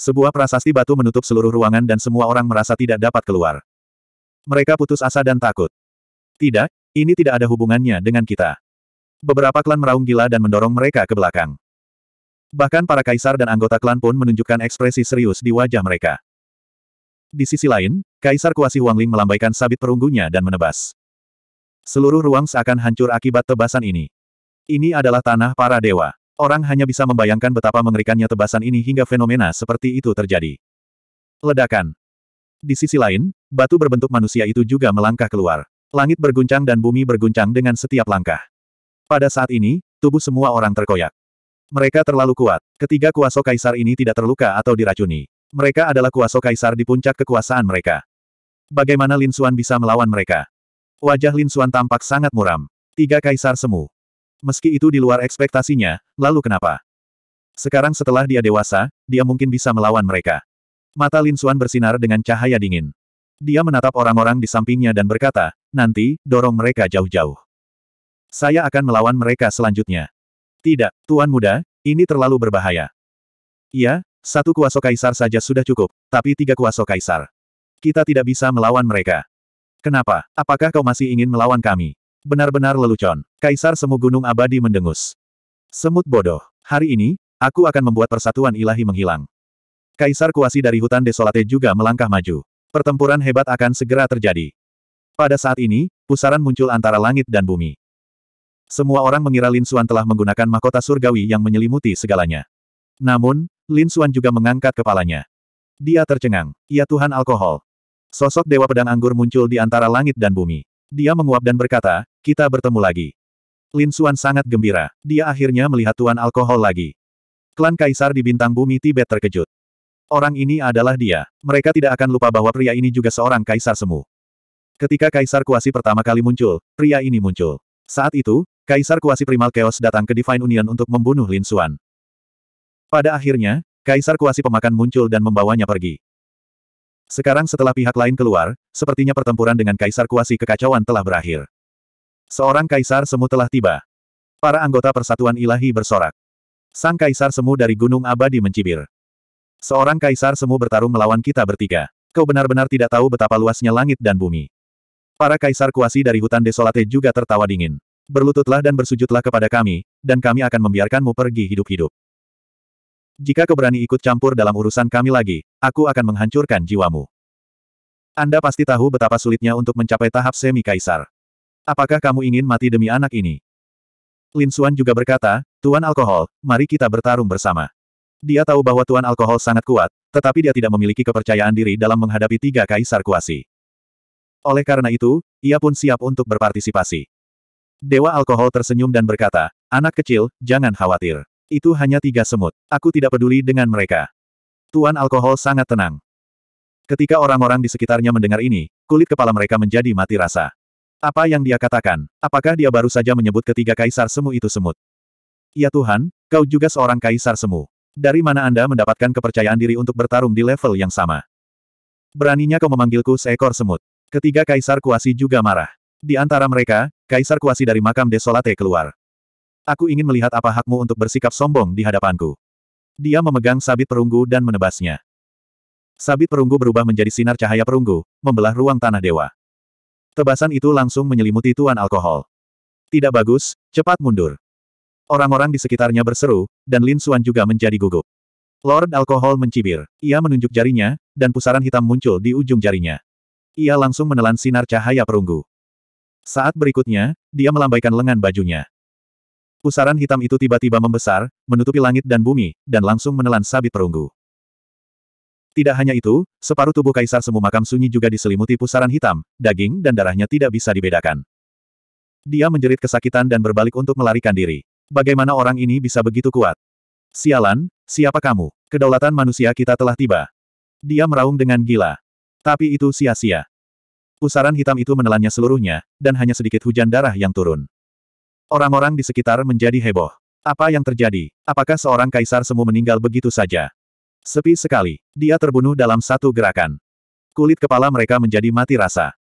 Sebuah prasasti batu menutup seluruh ruangan dan semua orang merasa tidak dapat keluar. Mereka putus asa dan takut. Tidak, ini tidak ada hubungannya dengan kita. Beberapa klan meraung gila dan mendorong mereka ke belakang. Bahkan para kaisar dan anggota klan pun menunjukkan ekspresi serius di wajah mereka. Di sisi lain, Kaisar Kuasi Huangling melambaikan sabit perunggunya dan menebas. Seluruh ruang seakan hancur akibat tebasan ini. Ini adalah tanah para dewa. Orang hanya bisa membayangkan betapa mengerikannya tebasan ini hingga fenomena seperti itu terjadi. Ledakan. Di sisi lain, batu berbentuk manusia itu juga melangkah keluar. Langit berguncang dan bumi berguncang dengan setiap langkah. Pada saat ini, tubuh semua orang terkoyak. Mereka terlalu kuat. Ketiga kuaso kaisar ini tidak terluka atau diracuni. Mereka adalah kuaso kaisar di puncak kekuasaan mereka. Bagaimana Lin Xuan bisa melawan mereka? Wajah Lin Xuan tampak sangat muram. Tiga kaisar semu. Meski itu di luar ekspektasinya, lalu kenapa? Sekarang setelah dia dewasa, dia mungkin bisa melawan mereka. Mata Lin Suan bersinar dengan cahaya dingin. Dia menatap orang-orang di sampingnya dan berkata, nanti, dorong mereka jauh-jauh. Saya akan melawan mereka selanjutnya. Tidak, Tuan Muda, ini terlalu berbahaya. Iya, satu kuasa kaisar saja sudah cukup, tapi tiga kuasa kaisar. Kita tidak bisa melawan mereka. Kenapa? Apakah kau masih ingin melawan kami? Benar-benar lelucon. Kaisar Semu Gunung Abadi mendengus. Semut bodoh. Hari ini, aku akan membuat persatuan ilahi menghilang. Kaisar Kuasi dari hutan Desolate juga melangkah maju. Pertempuran hebat akan segera terjadi. Pada saat ini, pusaran muncul antara langit dan bumi. Semua orang mengira Lin Xuan telah menggunakan mahkota surgawi yang menyelimuti segalanya. Namun, Lin Xuan juga mengangkat kepalanya. Dia tercengang. Ya Tuhan alkohol. Sosok Dewa Pedang Anggur muncul di antara langit dan bumi. Dia menguap dan berkata, kita bertemu lagi. Lin Xuan sangat gembira. Dia akhirnya melihat Tuan Alkohol lagi. Klan Kaisar di Bintang Bumi Tibet terkejut. Orang ini adalah dia. Mereka tidak akan lupa bahwa pria ini juga seorang Kaisar Semu. Ketika Kaisar Kuasi pertama kali muncul, pria ini muncul. Saat itu, Kaisar Kuasi Primal Chaos datang ke Divine Union untuk membunuh Lin Xuan. Pada akhirnya, Kaisar Kuasi Pemakan muncul dan membawanya pergi. Sekarang setelah pihak lain keluar, sepertinya pertempuran dengan Kaisar Kuasi kekacauan telah berakhir. Seorang Kaisar Semu telah tiba. Para anggota Persatuan Ilahi bersorak. Sang Kaisar Semu dari Gunung Abadi mencibir. Seorang Kaisar Semu bertarung melawan kita bertiga. Kau benar-benar tidak tahu betapa luasnya langit dan bumi. Para Kaisar Kuasi dari hutan Desolate juga tertawa dingin. Berlututlah dan bersujudlah kepada kami, dan kami akan membiarkanmu pergi hidup-hidup. Jika kau berani ikut campur dalam urusan kami lagi, aku akan menghancurkan jiwamu. Anda pasti tahu betapa sulitnya untuk mencapai tahap semi kaisar. Apakah kamu ingin mati demi anak ini? Lin Xuan juga berkata, Tuan Alkohol, mari kita bertarung bersama. Dia tahu bahwa Tuan Alkohol sangat kuat, tetapi dia tidak memiliki kepercayaan diri dalam menghadapi tiga kaisar kuasi. Oleh karena itu, ia pun siap untuk berpartisipasi. Dewa Alkohol tersenyum dan berkata, Anak kecil, jangan khawatir. Itu hanya tiga semut. Aku tidak peduli dengan mereka. Tuan alkohol sangat tenang. Ketika orang-orang di sekitarnya mendengar ini, kulit kepala mereka menjadi mati rasa. Apa yang dia katakan? Apakah dia baru saja menyebut ketiga kaisar semu itu semut? Ya Tuhan, kau juga seorang kaisar semu. Dari mana Anda mendapatkan kepercayaan diri untuk bertarung di level yang sama? Beraninya kau memanggilku seekor semut. Ketiga kaisar kuasi juga marah. Di antara mereka, kaisar kuasi dari makam desolate keluar. Aku ingin melihat apa hakmu untuk bersikap sombong di hadapanku. Dia memegang sabit perunggu dan menebasnya. Sabit perunggu berubah menjadi sinar cahaya perunggu, membelah ruang tanah dewa. Tebasan itu langsung menyelimuti tuan alkohol. Tidak bagus, cepat mundur. Orang-orang di sekitarnya berseru, dan Lin Xuan juga menjadi gugup. Lord Alkohol mencibir. Ia menunjuk jarinya, dan pusaran hitam muncul di ujung jarinya. Ia langsung menelan sinar cahaya perunggu. Saat berikutnya, dia melambaikan lengan bajunya. Pusaran hitam itu tiba-tiba membesar, menutupi langit dan bumi, dan langsung menelan sabit perunggu. Tidak hanya itu, separuh tubuh kaisar semu makam sunyi juga diselimuti pusaran hitam, daging dan darahnya tidak bisa dibedakan. Dia menjerit kesakitan dan berbalik untuk melarikan diri. Bagaimana orang ini bisa begitu kuat? Sialan, siapa kamu? Kedaulatan manusia kita telah tiba. Dia meraung dengan gila. Tapi itu sia-sia. Pusaran hitam itu menelannya seluruhnya, dan hanya sedikit hujan darah yang turun. Orang-orang di sekitar menjadi heboh. Apa yang terjadi? Apakah seorang kaisar semu meninggal begitu saja? Sepi sekali. Dia terbunuh dalam satu gerakan. Kulit kepala mereka menjadi mati rasa.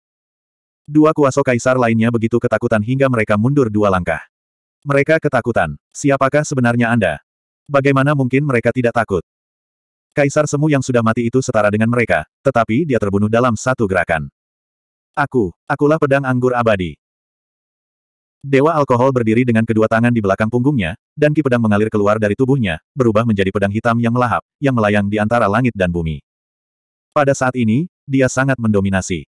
Dua kuasa kaisar lainnya begitu ketakutan hingga mereka mundur dua langkah. Mereka ketakutan. Siapakah sebenarnya Anda? Bagaimana mungkin mereka tidak takut? Kaisar semu yang sudah mati itu setara dengan mereka, tetapi dia terbunuh dalam satu gerakan. Aku, akulah pedang anggur abadi. Dewa alkohol berdiri dengan kedua tangan di belakang punggungnya, dan ki pedang mengalir keluar dari tubuhnya, berubah menjadi pedang hitam yang melahap, yang melayang di antara langit dan bumi. Pada saat ini, dia sangat mendominasi.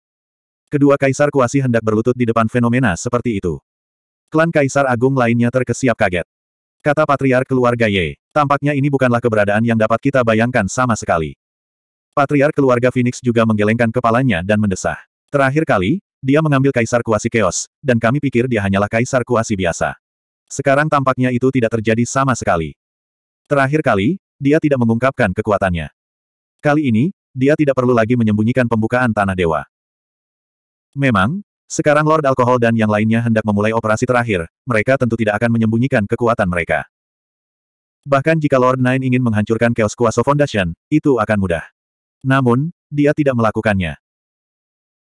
Kedua kaisar kuasi hendak berlutut di depan fenomena seperti itu. Klan kaisar agung lainnya terkesiap kaget. Kata Patriar keluarga Ye, tampaknya ini bukanlah keberadaan yang dapat kita bayangkan sama sekali. Patriar keluarga Phoenix juga menggelengkan kepalanya dan mendesah. Terakhir kali, dia mengambil kaisar kuasi keos, dan kami pikir dia hanyalah kaisar kuasi biasa. Sekarang tampaknya itu tidak terjadi sama sekali. Terakhir kali, dia tidak mengungkapkan kekuatannya. Kali ini, dia tidak perlu lagi menyembunyikan pembukaan Tanah Dewa. Memang, sekarang Lord Alkohol dan yang lainnya hendak memulai operasi terakhir, mereka tentu tidak akan menyembunyikan kekuatan mereka. Bahkan jika Lord Nine ingin menghancurkan Chaos Kuaso Foundation, itu akan mudah. Namun, dia tidak melakukannya.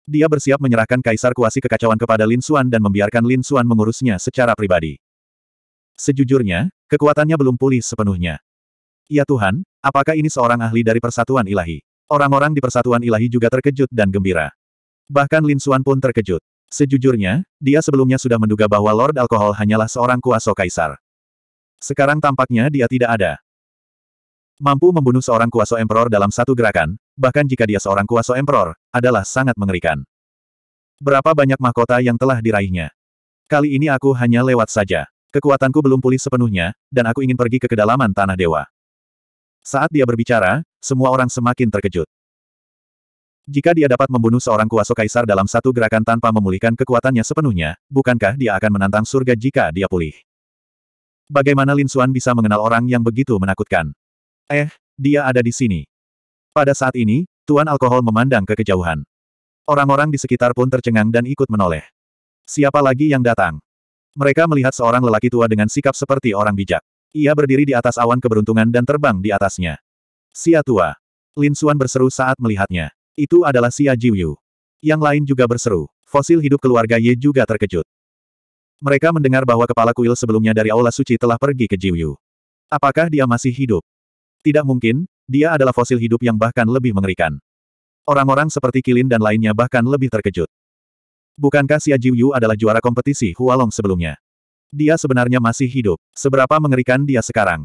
Dia bersiap menyerahkan Kaisar Kuasi kekacauan kepada Lin Xuan dan membiarkan Lin Xuan mengurusnya secara pribadi. Sejujurnya, kekuatannya belum pulih sepenuhnya. Ya Tuhan, apakah ini seorang ahli dari persatuan ilahi? Orang-orang di persatuan ilahi juga terkejut dan gembira. Bahkan Lin Xuan pun terkejut. Sejujurnya, dia sebelumnya sudah menduga bahwa Lord Alkohol hanyalah seorang kuasa kaisar. Sekarang tampaknya dia tidak ada. Mampu membunuh seorang kuasa emperor dalam satu gerakan, bahkan jika dia seorang kuasa emperor, adalah sangat mengerikan. Berapa banyak mahkota yang telah diraihnya? Kali ini aku hanya lewat saja. Kekuatanku belum pulih sepenuhnya, dan aku ingin pergi ke kedalaman Tanah Dewa. Saat dia berbicara, semua orang semakin terkejut. Jika dia dapat membunuh seorang kuasa kaisar dalam satu gerakan tanpa memulihkan kekuatannya sepenuhnya, bukankah dia akan menantang surga jika dia pulih? Bagaimana Lin Xuan bisa mengenal orang yang begitu menakutkan? Eh, dia ada di sini. Pada saat ini, Tuan Alkohol memandang ke kejauhan. Orang-orang di sekitar pun tercengang dan ikut menoleh. Siapa lagi yang datang? Mereka melihat seorang lelaki tua dengan sikap seperti orang bijak. Ia berdiri di atas awan keberuntungan dan terbang di atasnya. Sia tua. Lin Suan berseru saat melihatnya. Itu adalah Sia Jiuyu. Yang lain juga berseru. Fosil hidup keluarga Ye juga terkejut. Mereka mendengar bahwa kepala kuil sebelumnya dari Aula Suci telah pergi ke Jiuyu. Apakah dia masih hidup? Tidak mungkin, dia adalah fosil hidup yang bahkan lebih mengerikan. Orang-orang seperti Kilin dan lainnya bahkan lebih terkejut. Bukankah Xia Jiuyu adalah juara kompetisi Hualong sebelumnya? Dia sebenarnya masih hidup. Seberapa mengerikan dia sekarang?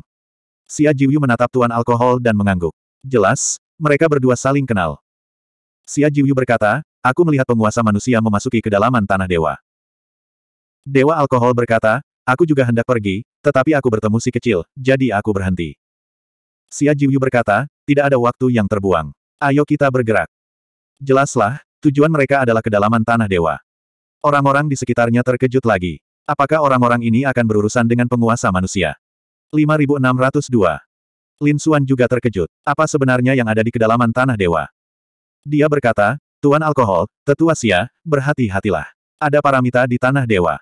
Xia Jiuyu menatap tuan alkohol dan mengangguk. Jelas, mereka berdua saling kenal. Xia Jiuyu berkata, aku melihat penguasa manusia memasuki kedalaman tanah dewa. Dewa alkohol berkata, aku juga hendak pergi, tetapi aku bertemu si kecil, jadi aku berhenti. Xia Jiuyu berkata, tidak ada waktu yang terbuang. Ayo kita bergerak. Jelaslah, tujuan mereka adalah kedalaman tanah dewa. Orang-orang di sekitarnya terkejut lagi. Apakah orang-orang ini akan berurusan dengan penguasa manusia? 5602. Lin Suan juga terkejut. Apa sebenarnya yang ada di kedalaman tanah dewa? Dia berkata, Tuan Alkohol, Tetua Sia, berhati-hatilah. Ada paramita di tanah dewa.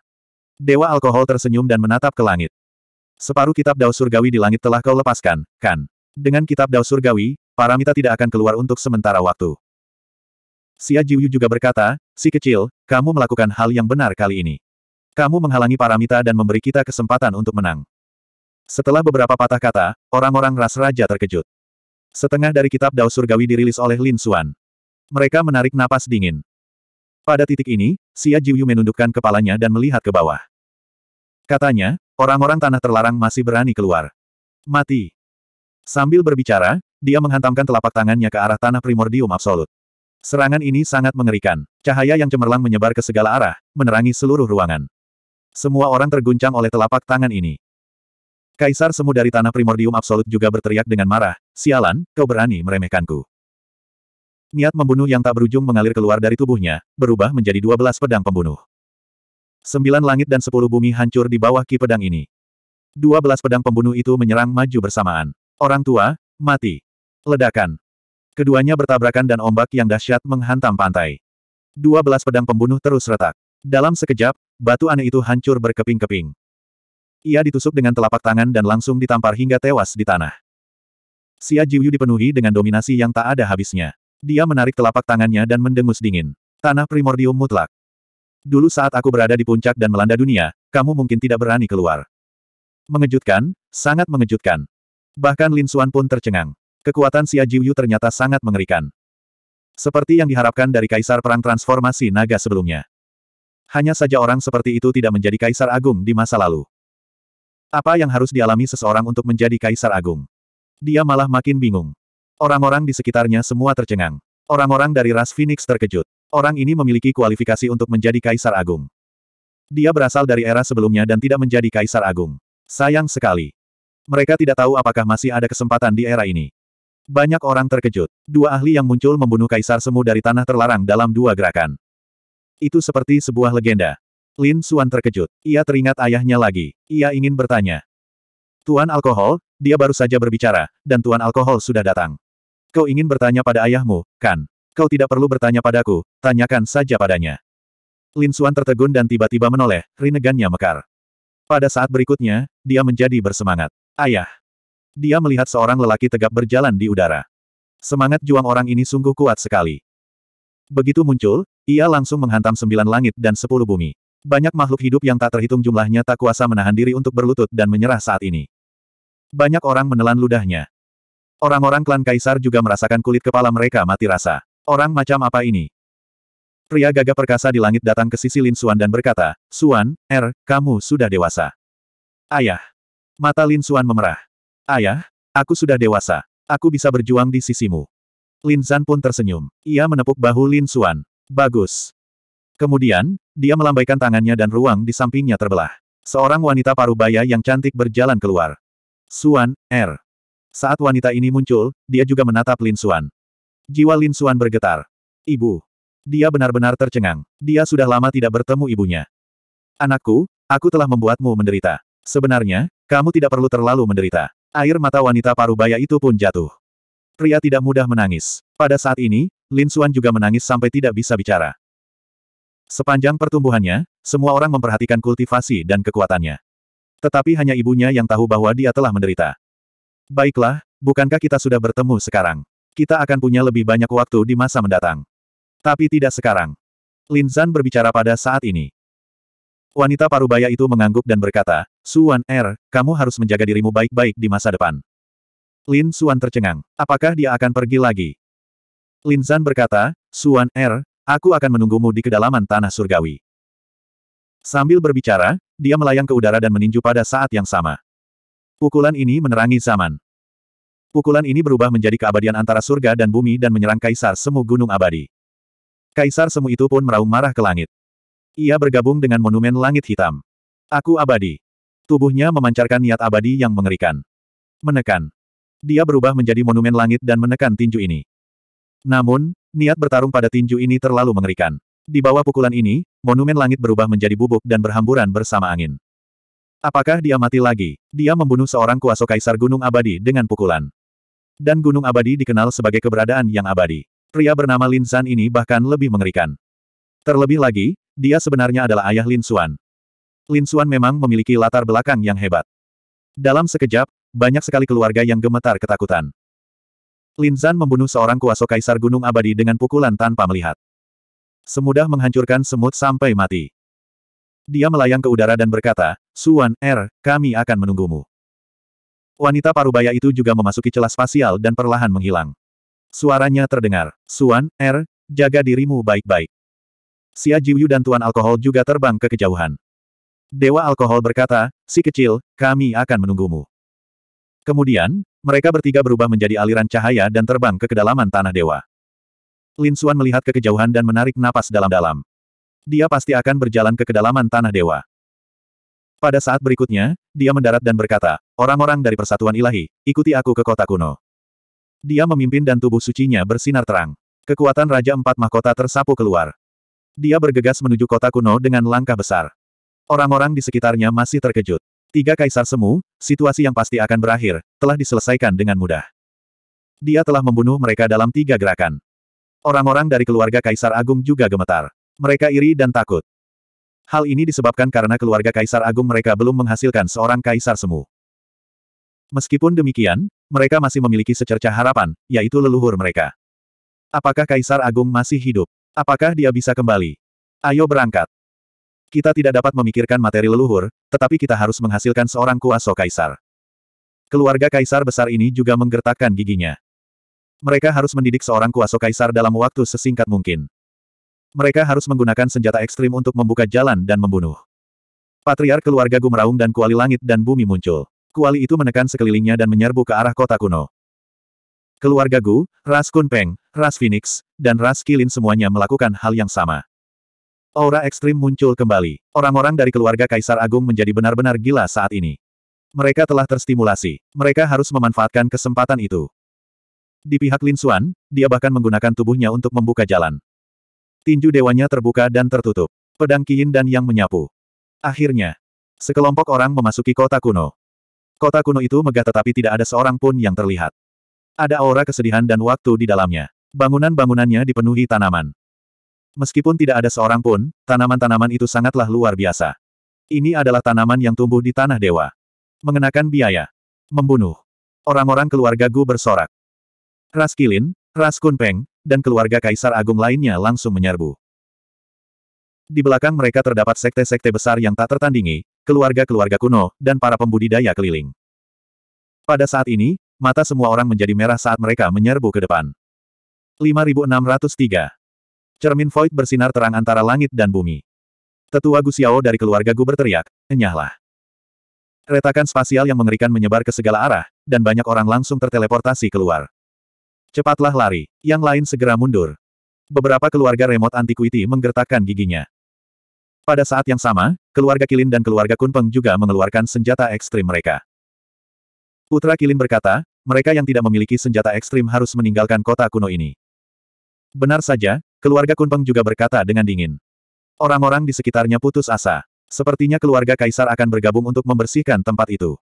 Dewa alkohol tersenyum dan menatap ke langit. Separuh kitab Dao Surgawi di langit telah kau lepaskan, kan? Dengan kitab Dao Surgawi, Paramita tidak akan keluar untuk sementara waktu. Xia Jiuyu juga berkata, si kecil, kamu melakukan hal yang benar kali ini. Kamu menghalangi Paramita dan memberi kita kesempatan untuk menang. Setelah beberapa patah kata, orang-orang ras raja terkejut. Setengah dari kitab Dao Surgawi dirilis oleh Lin Xuan. Mereka menarik napas dingin. Pada titik ini, Xia Jiuyu menundukkan kepalanya dan melihat ke bawah. Katanya, orang-orang tanah terlarang masih berani keluar. Mati. Sambil berbicara, dia menghantamkan telapak tangannya ke arah tanah primordium absolut. Serangan ini sangat mengerikan. Cahaya yang cemerlang menyebar ke segala arah, menerangi seluruh ruangan. Semua orang terguncang oleh telapak tangan ini. Kaisar Semu dari Tanah Primordium Absolut juga berteriak dengan marah, Sialan, kau berani meremehkanku. Niat membunuh yang tak berujung mengalir keluar dari tubuhnya, berubah menjadi dua belas pedang pembunuh. Sembilan langit dan sepuluh bumi hancur di bawah ki pedang ini. Dua belas pedang pembunuh itu menyerang maju bersamaan. Orang tua, mati. Ledakan. Keduanya bertabrakan dan ombak yang dahsyat menghantam pantai. Dua belas pedang pembunuh terus retak. Dalam sekejap, batu aneh itu hancur berkeping-keping. Ia ditusuk dengan telapak tangan dan langsung ditampar hingga tewas di tanah. Xia Jiuyu dipenuhi dengan dominasi yang tak ada habisnya. Dia menarik telapak tangannya dan mendengus dingin. Tanah primordium mutlak. Dulu saat aku berada di puncak dan melanda dunia, kamu mungkin tidak berani keluar. Mengejutkan, sangat mengejutkan. Bahkan Lin Xuan pun tercengang. Kekuatan Xia Jiuyu ternyata sangat mengerikan. Seperti yang diharapkan dari Kaisar Perang Transformasi Naga sebelumnya. Hanya saja orang seperti itu tidak menjadi Kaisar Agung di masa lalu. Apa yang harus dialami seseorang untuk menjadi Kaisar Agung? Dia malah makin bingung. Orang-orang di sekitarnya semua tercengang. Orang-orang dari ras Phoenix terkejut. Orang ini memiliki kualifikasi untuk menjadi Kaisar Agung. Dia berasal dari era sebelumnya dan tidak menjadi Kaisar Agung. Sayang sekali. Mereka tidak tahu apakah masih ada kesempatan di era ini. Banyak orang terkejut. Dua ahli yang muncul membunuh kaisar semu dari tanah terlarang dalam dua gerakan. Itu seperti sebuah legenda. Lin Suan terkejut. Ia teringat ayahnya lagi. Ia ingin bertanya. Tuan Alkohol, dia baru saja berbicara, dan Tuan Alkohol sudah datang. Kau ingin bertanya pada ayahmu, kan? Kau tidak perlu bertanya padaku, tanyakan saja padanya. Lin Suan tertegun dan tiba-tiba menoleh, Rinegannya mekar. Pada saat berikutnya, dia menjadi bersemangat. Ayah. Dia melihat seorang lelaki tegap berjalan di udara. Semangat juang orang ini sungguh kuat sekali. Begitu muncul, ia langsung menghantam sembilan langit dan sepuluh bumi. Banyak makhluk hidup yang tak terhitung jumlahnya tak kuasa menahan diri untuk berlutut dan menyerah saat ini. Banyak orang menelan ludahnya. Orang-orang klan kaisar juga merasakan kulit kepala mereka mati rasa. Orang macam apa ini? Pria gagah perkasa di langit datang ke sisi Lin Suan dan berkata, Suan, Er, kamu sudah dewasa. Ayah. Mata Lin Xuan memerah. Ayah, aku sudah dewasa. Aku bisa berjuang di sisimu. Lin Zan pun tersenyum. Ia menepuk bahu Lin Xuan. Bagus. Kemudian, dia melambaikan tangannya dan ruang di sampingnya terbelah. Seorang wanita parubaya yang cantik berjalan keluar. Xuan, Er. Saat wanita ini muncul, dia juga menatap Lin Xuan. Jiwa Lin Xuan bergetar. Ibu. Dia benar-benar tercengang. Dia sudah lama tidak bertemu ibunya. Anakku, aku telah membuatmu menderita. Sebenarnya, kamu tidak perlu terlalu menderita. Air mata wanita parubaya itu pun jatuh. Pria tidak mudah menangis. Pada saat ini, Lin Xuan juga menangis sampai tidak bisa bicara. Sepanjang pertumbuhannya, semua orang memperhatikan kultivasi dan kekuatannya. Tetapi hanya ibunya yang tahu bahwa dia telah menderita. Baiklah, bukankah kita sudah bertemu sekarang? Kita akan punya lebih banyak waktu di masa mendatang. Tapi tidak sekarang. Lin Zan berbicara pada saat ini. Wanita parubaya itu mengangguk dan berkata, Suan Er, kamu harus menjaga dirimu baik-baik di masa depan. Lin Suan tercengang. Apakah dia akan pergi lagi? Lin Zan berkata, Suan Er, aku akan menunggumu di kedalaman tanah surgawi. Sambil berbicara, dia melayang ke udara dan meninju pada saat yang sama. Pukulan ini menerangi zaman. Pukulan ini berubah menjadi keabadian antara surga dan bumi dan menyerang Kaisar Semu Gunung Abadi. Kaisar Semu itu pun meraung marah ke langit. Ia bergabung dengan monumen langit hitam. Aku abadi. Tubuhnya memancarkan niat abadi yang mengerikan. Menekan. Dia berubah menjadi monumen langit dan menekan tinju ini. Namun, niat bertarung pada tinju ini terlalu mengerikan. Di bawah pukulan ini, monumen langit berubah menjadi bubuk dan berhamburan bersama angin. Apakah dia mati lagi? Dia membunuh seorang kuasa kaisar Gunung Abadi dengan pukulan. Dan Gunung Abadi dikenal sebagai keberadaan yang abadi. Pria bernama Lin ini bahkan lebih mengerikan. Terlebih lagi, dia sebenarnya adalah ayah Lin Xuan. Lin Xuan memang memiliki latar belakang yang hebat. Dalam sekejap, banyak sekali keluarga yang gemetar ketakutan. Lin Zan membunuh seorang kuasa kaisar Gunung Abadi dengan pukulan tanpa melihat. Semudah menghancurkan semut sampai mati. Dia melayang ke udara dan berkata, Suan, Er, kami akan menunggumu. Wanita parubaya itu juga memasuki celah spasial dan perlahan menghilang. Suaranya terdengar, Suan, Er, jaga dirimu baik-baik. Xia Jiuyu dan Tuan Alkohol juga terbang ke kejauhan. Dewa Alkohol berkata, si kecil, kami akan menunggumu. Kemudian, mereka bertiga berubah menjadi aliran cahaya dan terbang ke kedalaman tanah dewa. Lin Xuan melihat ke kejauhan dan menarik napas dalam-dalam. Dia pasti akan berjalan ke kedalaman tanah dewa. Pada saat berikutnya, dia mendarat dan berkata, orang-orang dari persatuan ilahi, ikuti aku ke kota kuno. Dia memimpin dan tubuh sucinya bersinar terang. Kekuatan Raja Empat Mahkota tersapu keluar. Dia bergegas menuju kota kuno dengan langkah besar. Orang-orang di sekitarnya masih terkejut. Tiga kaisar semu, situasi yang pasti akan berakhir, telah diselesaikan dengan mudah. Dia telah membunuh mereka dalam tiga gerakan. Orang-orang dari keluarga kaisar agung juga gemetar. Mereka iri dan takut. Hal ini disebabkan karena keluarga kaisar agung mereka belum menghasilkan seorang kaisar semu. Meskipun demikian, mereka masih memiliki secerca harapan, yaitu leluhur mereka. Apakah kaisar agung masih hidup? Apakah dia bisa kembali? Ayo berangkat. Kita tidak dapat memikirkan materi leluhur, tetapi kita harus menghasilkan seorang kuasa kaisar. Keluarga kaisar besar ini juga menggertakkan giginya. Mereka harus mendidik seorang kuasa kaisar dalam waktu sesingkat mungkin. Mereka harus menggunakan senjata ekstrim untuk membuka jalan dan membunuh. Patriar keluarga Gumeraung dan Kuali Langit dan Bumi muncul. Kuali itu menekan sekelilingnya dan menyerbu ke arah kota kuno. Keluarga Gu, ras Kunpeng, ras Phoenix, dan ras Kilin semuanya melakukan hal yang sama. Aura ekstrim muncul kembali. Orang-orang dari keluarga Kaisar Agung menjadi benar-benar gila saat ini. Mereka telah terstimulasi. Mereka harus memanfaatkan kesempatan itu. Di pihak Lin Xuan, dia bahkan menggunakan tubuhnya untuk membuka jalan. Tinju dewanya terbuka dan tertutup. Pedang Qiyin dan Yang menyapu. Akhirnya, sekelompok orang memasuki kota kuno. Kota kuno itu megah tetapi tidak ada seorang pun yang terlihat. Ada aura kesedihan dan waktu di dalamnya. Bangunan-bangunannya dipenuhi tanaman. Meskipun tidak ada seorang pun, tanaman-tanaman itu sangatlah luar biasa. Ini adalah tanaman yang tumbuh di tanah dewa. Mengenakan biaya. Membunuh. Orang-orang keluarga Gu bersorak. Ras Kilin, Ras Kunpeng, dan keluarga Kaisar Agung lainnya langsung menyerbu. Di belakang mereka terdapat sekte-sekte besar yang tak tertandingi, keluarga-keluarga kuno, dan para pembudidaya keliling. Pada saat ini, mata semua orang menjadi merah saat mereka menyerbu ke depan. 5603. Cermin void bersinar terang antara langit dan bumi. Tetua Gu Xiao dari keluarga Gu berteriak, enyahlah. Retakan spasial yang mengerikan menyebar ke segala arah, dan banyak orang langsung terteleportasi keluar. Cepatlah lari, yang lain segera mundur. Beberapa keluarga remote antiquity menggertakkan giginya. Pada saat yang sama, keluarga Kilin dan keluarga Kunpeng juga mengeluarkan senjata ekstrim mereka. Putra Kilin berkata, mereka yang tidak memiliki senjata ekstrim harus meninggalkan kota kuno ini. Benar saja, keluarga Kunpeng juga berkata dengan dingin. Orang-orang di sekitarnya putus asa. Sepertinya keluarga Kaisar akan bergabung untuk membersihkan tempat itu.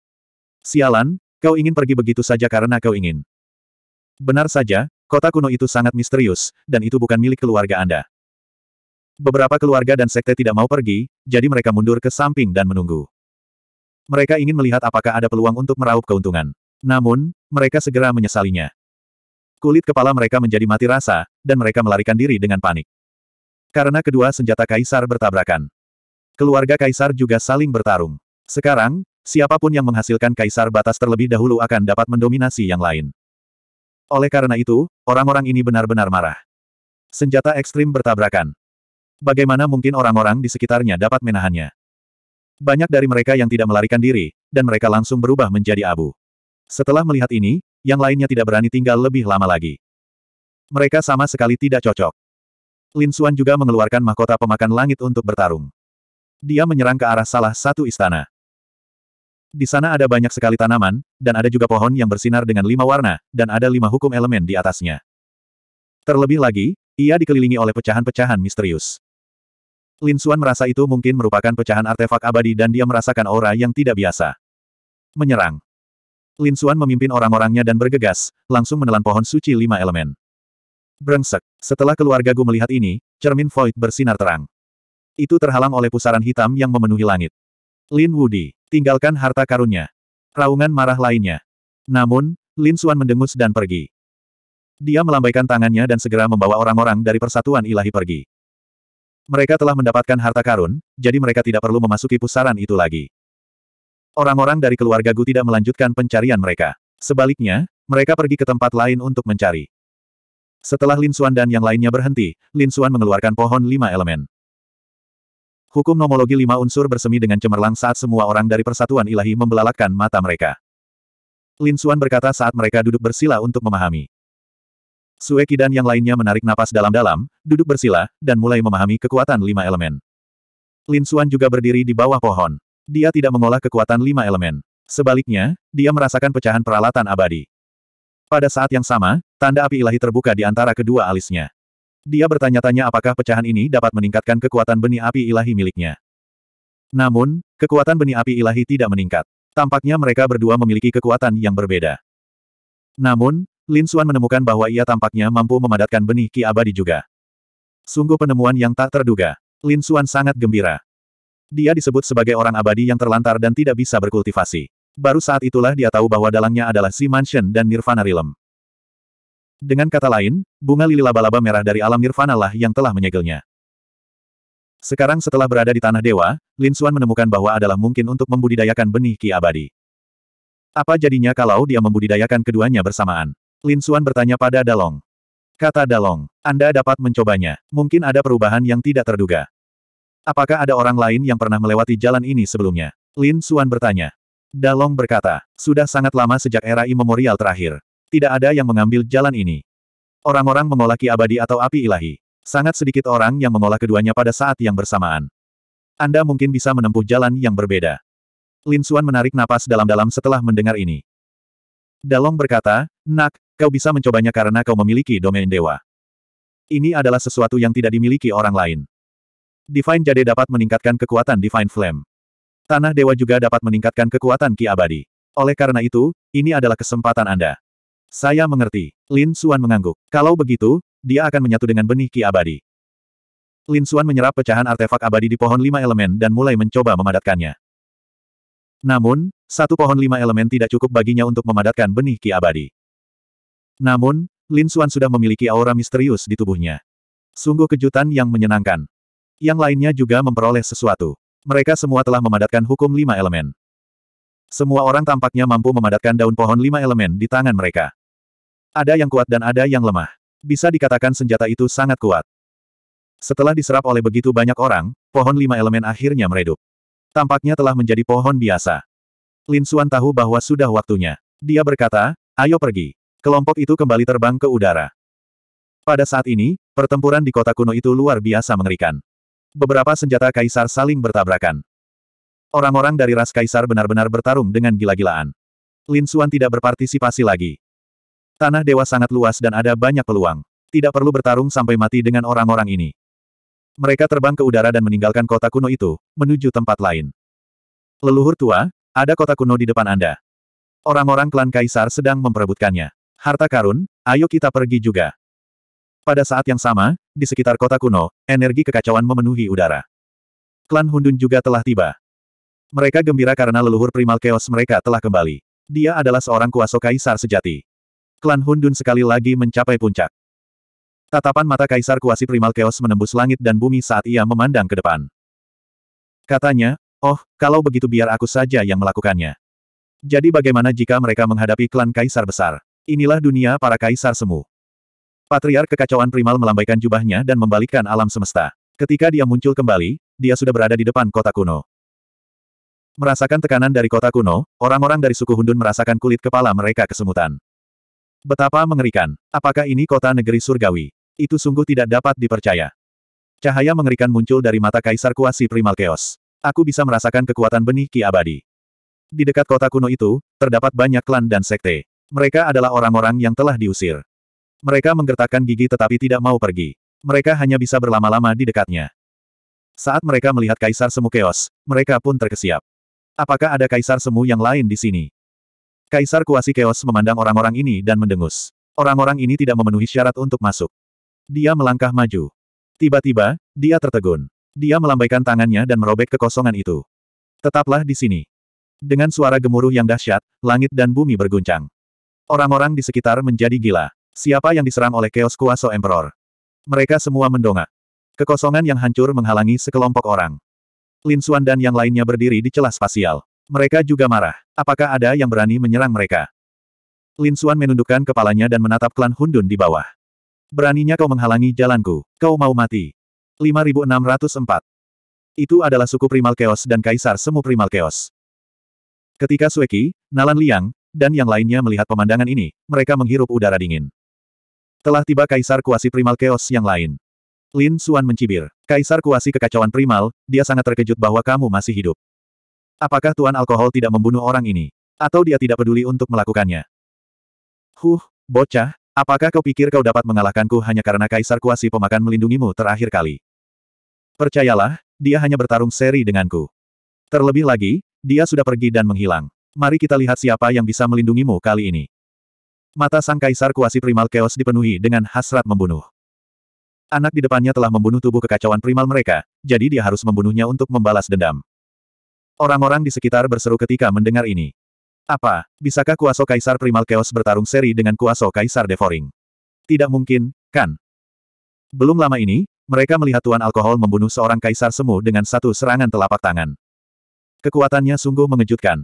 Sialan, kau ingin pergi begitu saja karena kau ingin. Benar saja, kota kuno itu sangat misterius, dan itu bukan milik keluarga Anda. Beberapa keluarga dan sekte tidak mau pergi, jadi mereka mundur ke samping dan menunggu. Mereka ingin melihat apakah ada peluang untuk meraup keuntungan. Namun, mereka segera menyesalinya. Kulit kepala mereka menjadi mati rasa, dan mereka melarikan diri dengan panik. Karena kedua senjata kaisar bertabrakan. Keluarga kaisar juga saling bertarung. Sekarang, siapapun yang menghasilkan kaisar batas terlebih dahulu akan dapat mendominasi yang lain. Oleh karena itu, orang-orang ini benar-benar marah. Senjata ekstrim bertabrakan. Bagaimana mungkin orang-orang di sekitarnya dapat menahannya? Banyak dari mereka yang tidak melarikan diri, dan mereka langsung berubah menjadi abu. Setelah melihat ini, yang lainnya tidak berani tinggal lebih lama lagi. Mereka sama sekali tidak cocok. Lin Xuan juga mengeluarkan mahkota pemakan langit untuk bertarung. Dia menyerang ke arah salah satu istana. Di sana ada banyak sekali tanaman, dan ada juga pohon yang bersinar dengan lima warna, dan ada lima hukum elemen di atasnya. Terlebih lagi, ia dikelilingi oleh pecahan-pecahan misterius. Lin Xuan merasa itu mungkin merupakan pecahan artefak abadi dan dia merasakan aura yang tidak biasa. Menyerang. Lin Xuan memimpin orang-orangnya dan bergegas, langsung menelan pohon suci lima elemen. Brengsek. Setelah keluarga Gu melihat ini, cermin void bersinar terang. Itu terhalang oleh pusaran hitam yang memenuhi langit. Lin Wudi. Tinggalkan harta karunnya. Raungan marah lainnya. Namun, Lin Xuan mendengus dan pergi. Dia melambaikan tangannya dan segera membawa orang-orang dari persatuan ilahi pergi. Mereka telah mendapatkan harta karun, jadi mereka tidak perlu memasuki pusaran itu lagi. Orang-orang dari keluarga Gu tidak melanjutkan pencarian mereka. Sebaliknya, mereka pergi ke tempat lain untuk mencari. Setelah Lin Xuan dan yang lainnya berhenti, Lin Xuan mengeluarkan pohon lima elemen. Hukum nomologi lima unsur bersemi dengan cemerlang saat semua orang dari persatuan ilahi membelalakkan mata mereka. Lin Xuan berkata saat mereka duduk bersila untuk memahami. Sueki dan yang lainnya menarik napas dalam-dalam, duduk bersila, dan mulai memahami kekuatan lima elemen. Lin Xuan juga berdiri di bawah pohon. Dia tidak mengolah kekuatan lima elemen. Sebaliknya, dia merasakan pecahan peralatan abadi. Pada saat yang sama, tanda api ilahi terbuka di antara kedua alisnya. Dia bertanya-tanya apakah pecahan ini dapat meningkatkan kekuatan benih api ilahi miliknya. Namun, kekuatan benih api ilahi tidak meningkat. Tampaknya mereka berdua memiliki kekuatan yang berbeda. Namun, Lin Xuan menemukan bahwa ia tampaknya mampu memadatkan benih ki abadi juga. Sungguh penemuan yang tak terduga. Lin Xuan sangat gembira. Dia disebut sebagai orang abadi yang terlantar dan tidak bisa berkultivasi. Baru saat itulah dia tahu bahwa dalangnya adalah Si Mansion dan Nirvana Realm. Dengan kata lain, bunga lili laba-laba merah dari alam Nirvana lah yang telah menyegelnya. Sekarang setelah berada di Tanah Dewa, Lin Xuan menemukan bahwa adalah mungkin untuk membudidayakan benih ki abadi. Apa jadinya kalau dia membudidayakan keduanya bersamaan? Lin Suan bertanya pada Dalong. Kata Dalong, Anda dapat mencobanya. Mungkin ada perubahan yang tidak terduga. Apakah ada orang lain yang pernah melewati jalan ini sebelumnya? Lin Suan bertanya. Dalong berkata, sudah sangat lama sejak era imemorial terakhir. Tidak ada yang mengambil jalan ini. Orang-orang mengolah ki abadi atau api ilahi. Sangat sedikit orang yang mengolah keduanya pada saat yang bersamaan. Anda mungkin bisa menempuh jalan yang berbeda. Lin Suan menarik napas dalam-dalam setelah mendengar ini. Dalong berkata, Nak, Kau bisa mencobanya karena kau memiliki domain dewa. Ini adalah sesuatu yang tidak dimiliki orang lain. Divine Jade dapat meningkatkan kekuatan Divine Flame. Tanah Dewa juga dapat meningkatkan kekuatan Ki Abadi. Oleh karena itu, ini adalah kesempatan Anda. Saya mengerti. Lin Suan mengangguk. Kalau begitu, dia akan menyatu dengan benih Ki Abadi. Lin Suan menyerap pecahan artefak abadi di pohon lima elemen dan mulai mencoba memadatkannya. Namun, satu pohon lima elemen tidak cukup baginya untuk memadatkan benih Ki Abadi. Namun, Lin Xuan sudah memiliki aura misterius di tubuhnya. Sungguh kejutan yang menyenangkan. Yang lainnya juga memperoleh sesuatu. Mereka semua telah memadatkan hukum lima elemen. Semua orang tampaknya mampu memadatkan daun pohon lima elemen di tangan mereka. Ada yang kuat dan ada yang lemah. Bisa dikatakan senjata itu sangat kuat. Setelah diserap oleh begitu banyak orang, pohon lima elemen akhirnya meredup. Tampaknya telah menjadi pohon biasa. Lin Xuan tahu bahwa sudah waktunya. Dia berkata, ayo pergi kelompok itu kembali terbang ke udara. Pada saat ini, pertempuran di kota kuno itu luar biasa mengerikan. Beberapa senjata kaisar saling bertabrakan. Orang-orang dari ras kaisar benar-benar bertarung dengan gila-gilaan. Lin Xuan tidak berpartisipasi lagi. Tanah dewa sangat luas dan ada banyak peluang. Tidak perlu bertarung sampai mati dengan orang-orang ini. Mereka terbang ke udara dan meninggalkan kota kuno itu, menuju tempat lain. Leluhur tua, ada kota kuno di depan Anda. Orang-orang klan kaisar sedang memperebutkannya. Harta karun, ayo kita pergi juga. Pada saat yang sama, di sekitar kota kuno, energi kekacauan memenuhi udara. Klan Hundun juga telah tiba. Mereka gembira karena leluhur primal chaos mereka telah kembali. Dia adalah seorang kuasa kaisar sejati. Klan Hundun sekali lagi mencapai puncak. Tatapan mata kaisar kuasi primal chaos menembus langit dan bumi saat ia memandang ke depan. Katanya, oh, kalau begitu biar aku saja yang melakukannya. Jadi bagaimana jika mereka menghadapi klan kaisar besar? Inilah dunia para kaisar semu. Patriark kekacauan primal melambaikan jubahnya dan membalikkan alam semesta. Ketika dia muncul kembali, dia sudah berada di depan kota kuno. Merasakan tekanan dari kota kuno, orang-orang dari suku Hundun merasakan kulit kepala mereka kesemutan. Betapa mengerikan. Apakah ini kota negeri surgawi? Itu sungguh tidak dapat dipercaya. Cahaya mengerikan muncul dari mata kaisar kuasi primal chaos. Aku bisa merasakan kekuatan benih ki abadi. Di dekat kota kuno itu, terdapat banyak klan dan sekte. Mereka adalah orang-orang yang telah diusir. Mereka menggertakkan gigi tetapi tidak mau pergi. Mereka hanya bisa berlama-lama di dekatnya. Saat mereka melihat Kaisar Semu Keos, mereka pun terkesiap. Apakah ada Kaisar Semu yang lain di sini? Kaisar Kuasi Keos memandang orang-orang ini dan mendengus. Orang-orang ini tidak memenuhi syarat untuk masuk. Dia melangkah maju. Tiba-tiba, dia tertegun. Dia melambaikan tangannya dan merobek kekosongan itu. Tetaplah di sini. Dengan suara gemuruh yang dahsyat, langit dan bumi berguncang. Orang-orang di sekitar menjadi gila. Siapa yang diserang oleh Chaos Kuaso Emperor? Mereka semua mendongak. Kekosongan yang hancur menghalangi sekelompok orang. Lin Suan dan yang lainnya berdiri di celah spasial. Mereka juga marah. Apakah ada yang berani menyerang mereka? Lin Suan menundukkan kepalanya dan menatap klan Hundun di bawah. Beraninya kau menghalangi jalanku. Kau mau mati. 5604. Itu adalah suku Primal Chaos dan Kaisar Semu Primal Chaos. Ketika Sueki, Nalan Liang, dan yang lainnya melihat pemandangan ini, mereka menghirup udara dingin. Telah tiba Kaisar Kuasi Primal Chaos yang lain. Lin Suan mencibir. Kaisar Kuasi Kekacauan Primal, dia sangat terkejut bahwa kamu masih hidup. Apakah Tuan Alkohol tidak membunuh orang ini? Atau dia tidak peduli untuk melakukannya? Huh, bocah, apakah kau pikir kau dapat mengalahkanku hanya karena Kaisar Kuasi Pemakan melindungimu terakhir kali? Percayalah, dia hanya bertarung seri denganku. Terlebih lagi, dia sudah pergi dan menghilang. Mari kita lihat siapa yang bisa melindungimu kali ini. Mata sang kaisar kuasi primal chaos dipenuhi dengan hasrat membunuh. Anak di depannya telah membunuh tubuh kekacauan primal mereka, jadi dia harus membunuhnya untuk membalas dendam. Orang-orang di sekitar berseru ketika mendengar ini. Apa, bisakah kuaso kaisar primal chaos bertarung seri dengan kuaso kaisar Devoring? Tidak mungkin, kan? Belum lama ini, mereka melihat Tuan Alkohol membunuh seorang kaisar semu dengan satu serangan telapak tangan. Kekuatannya sungguh mengejutkan.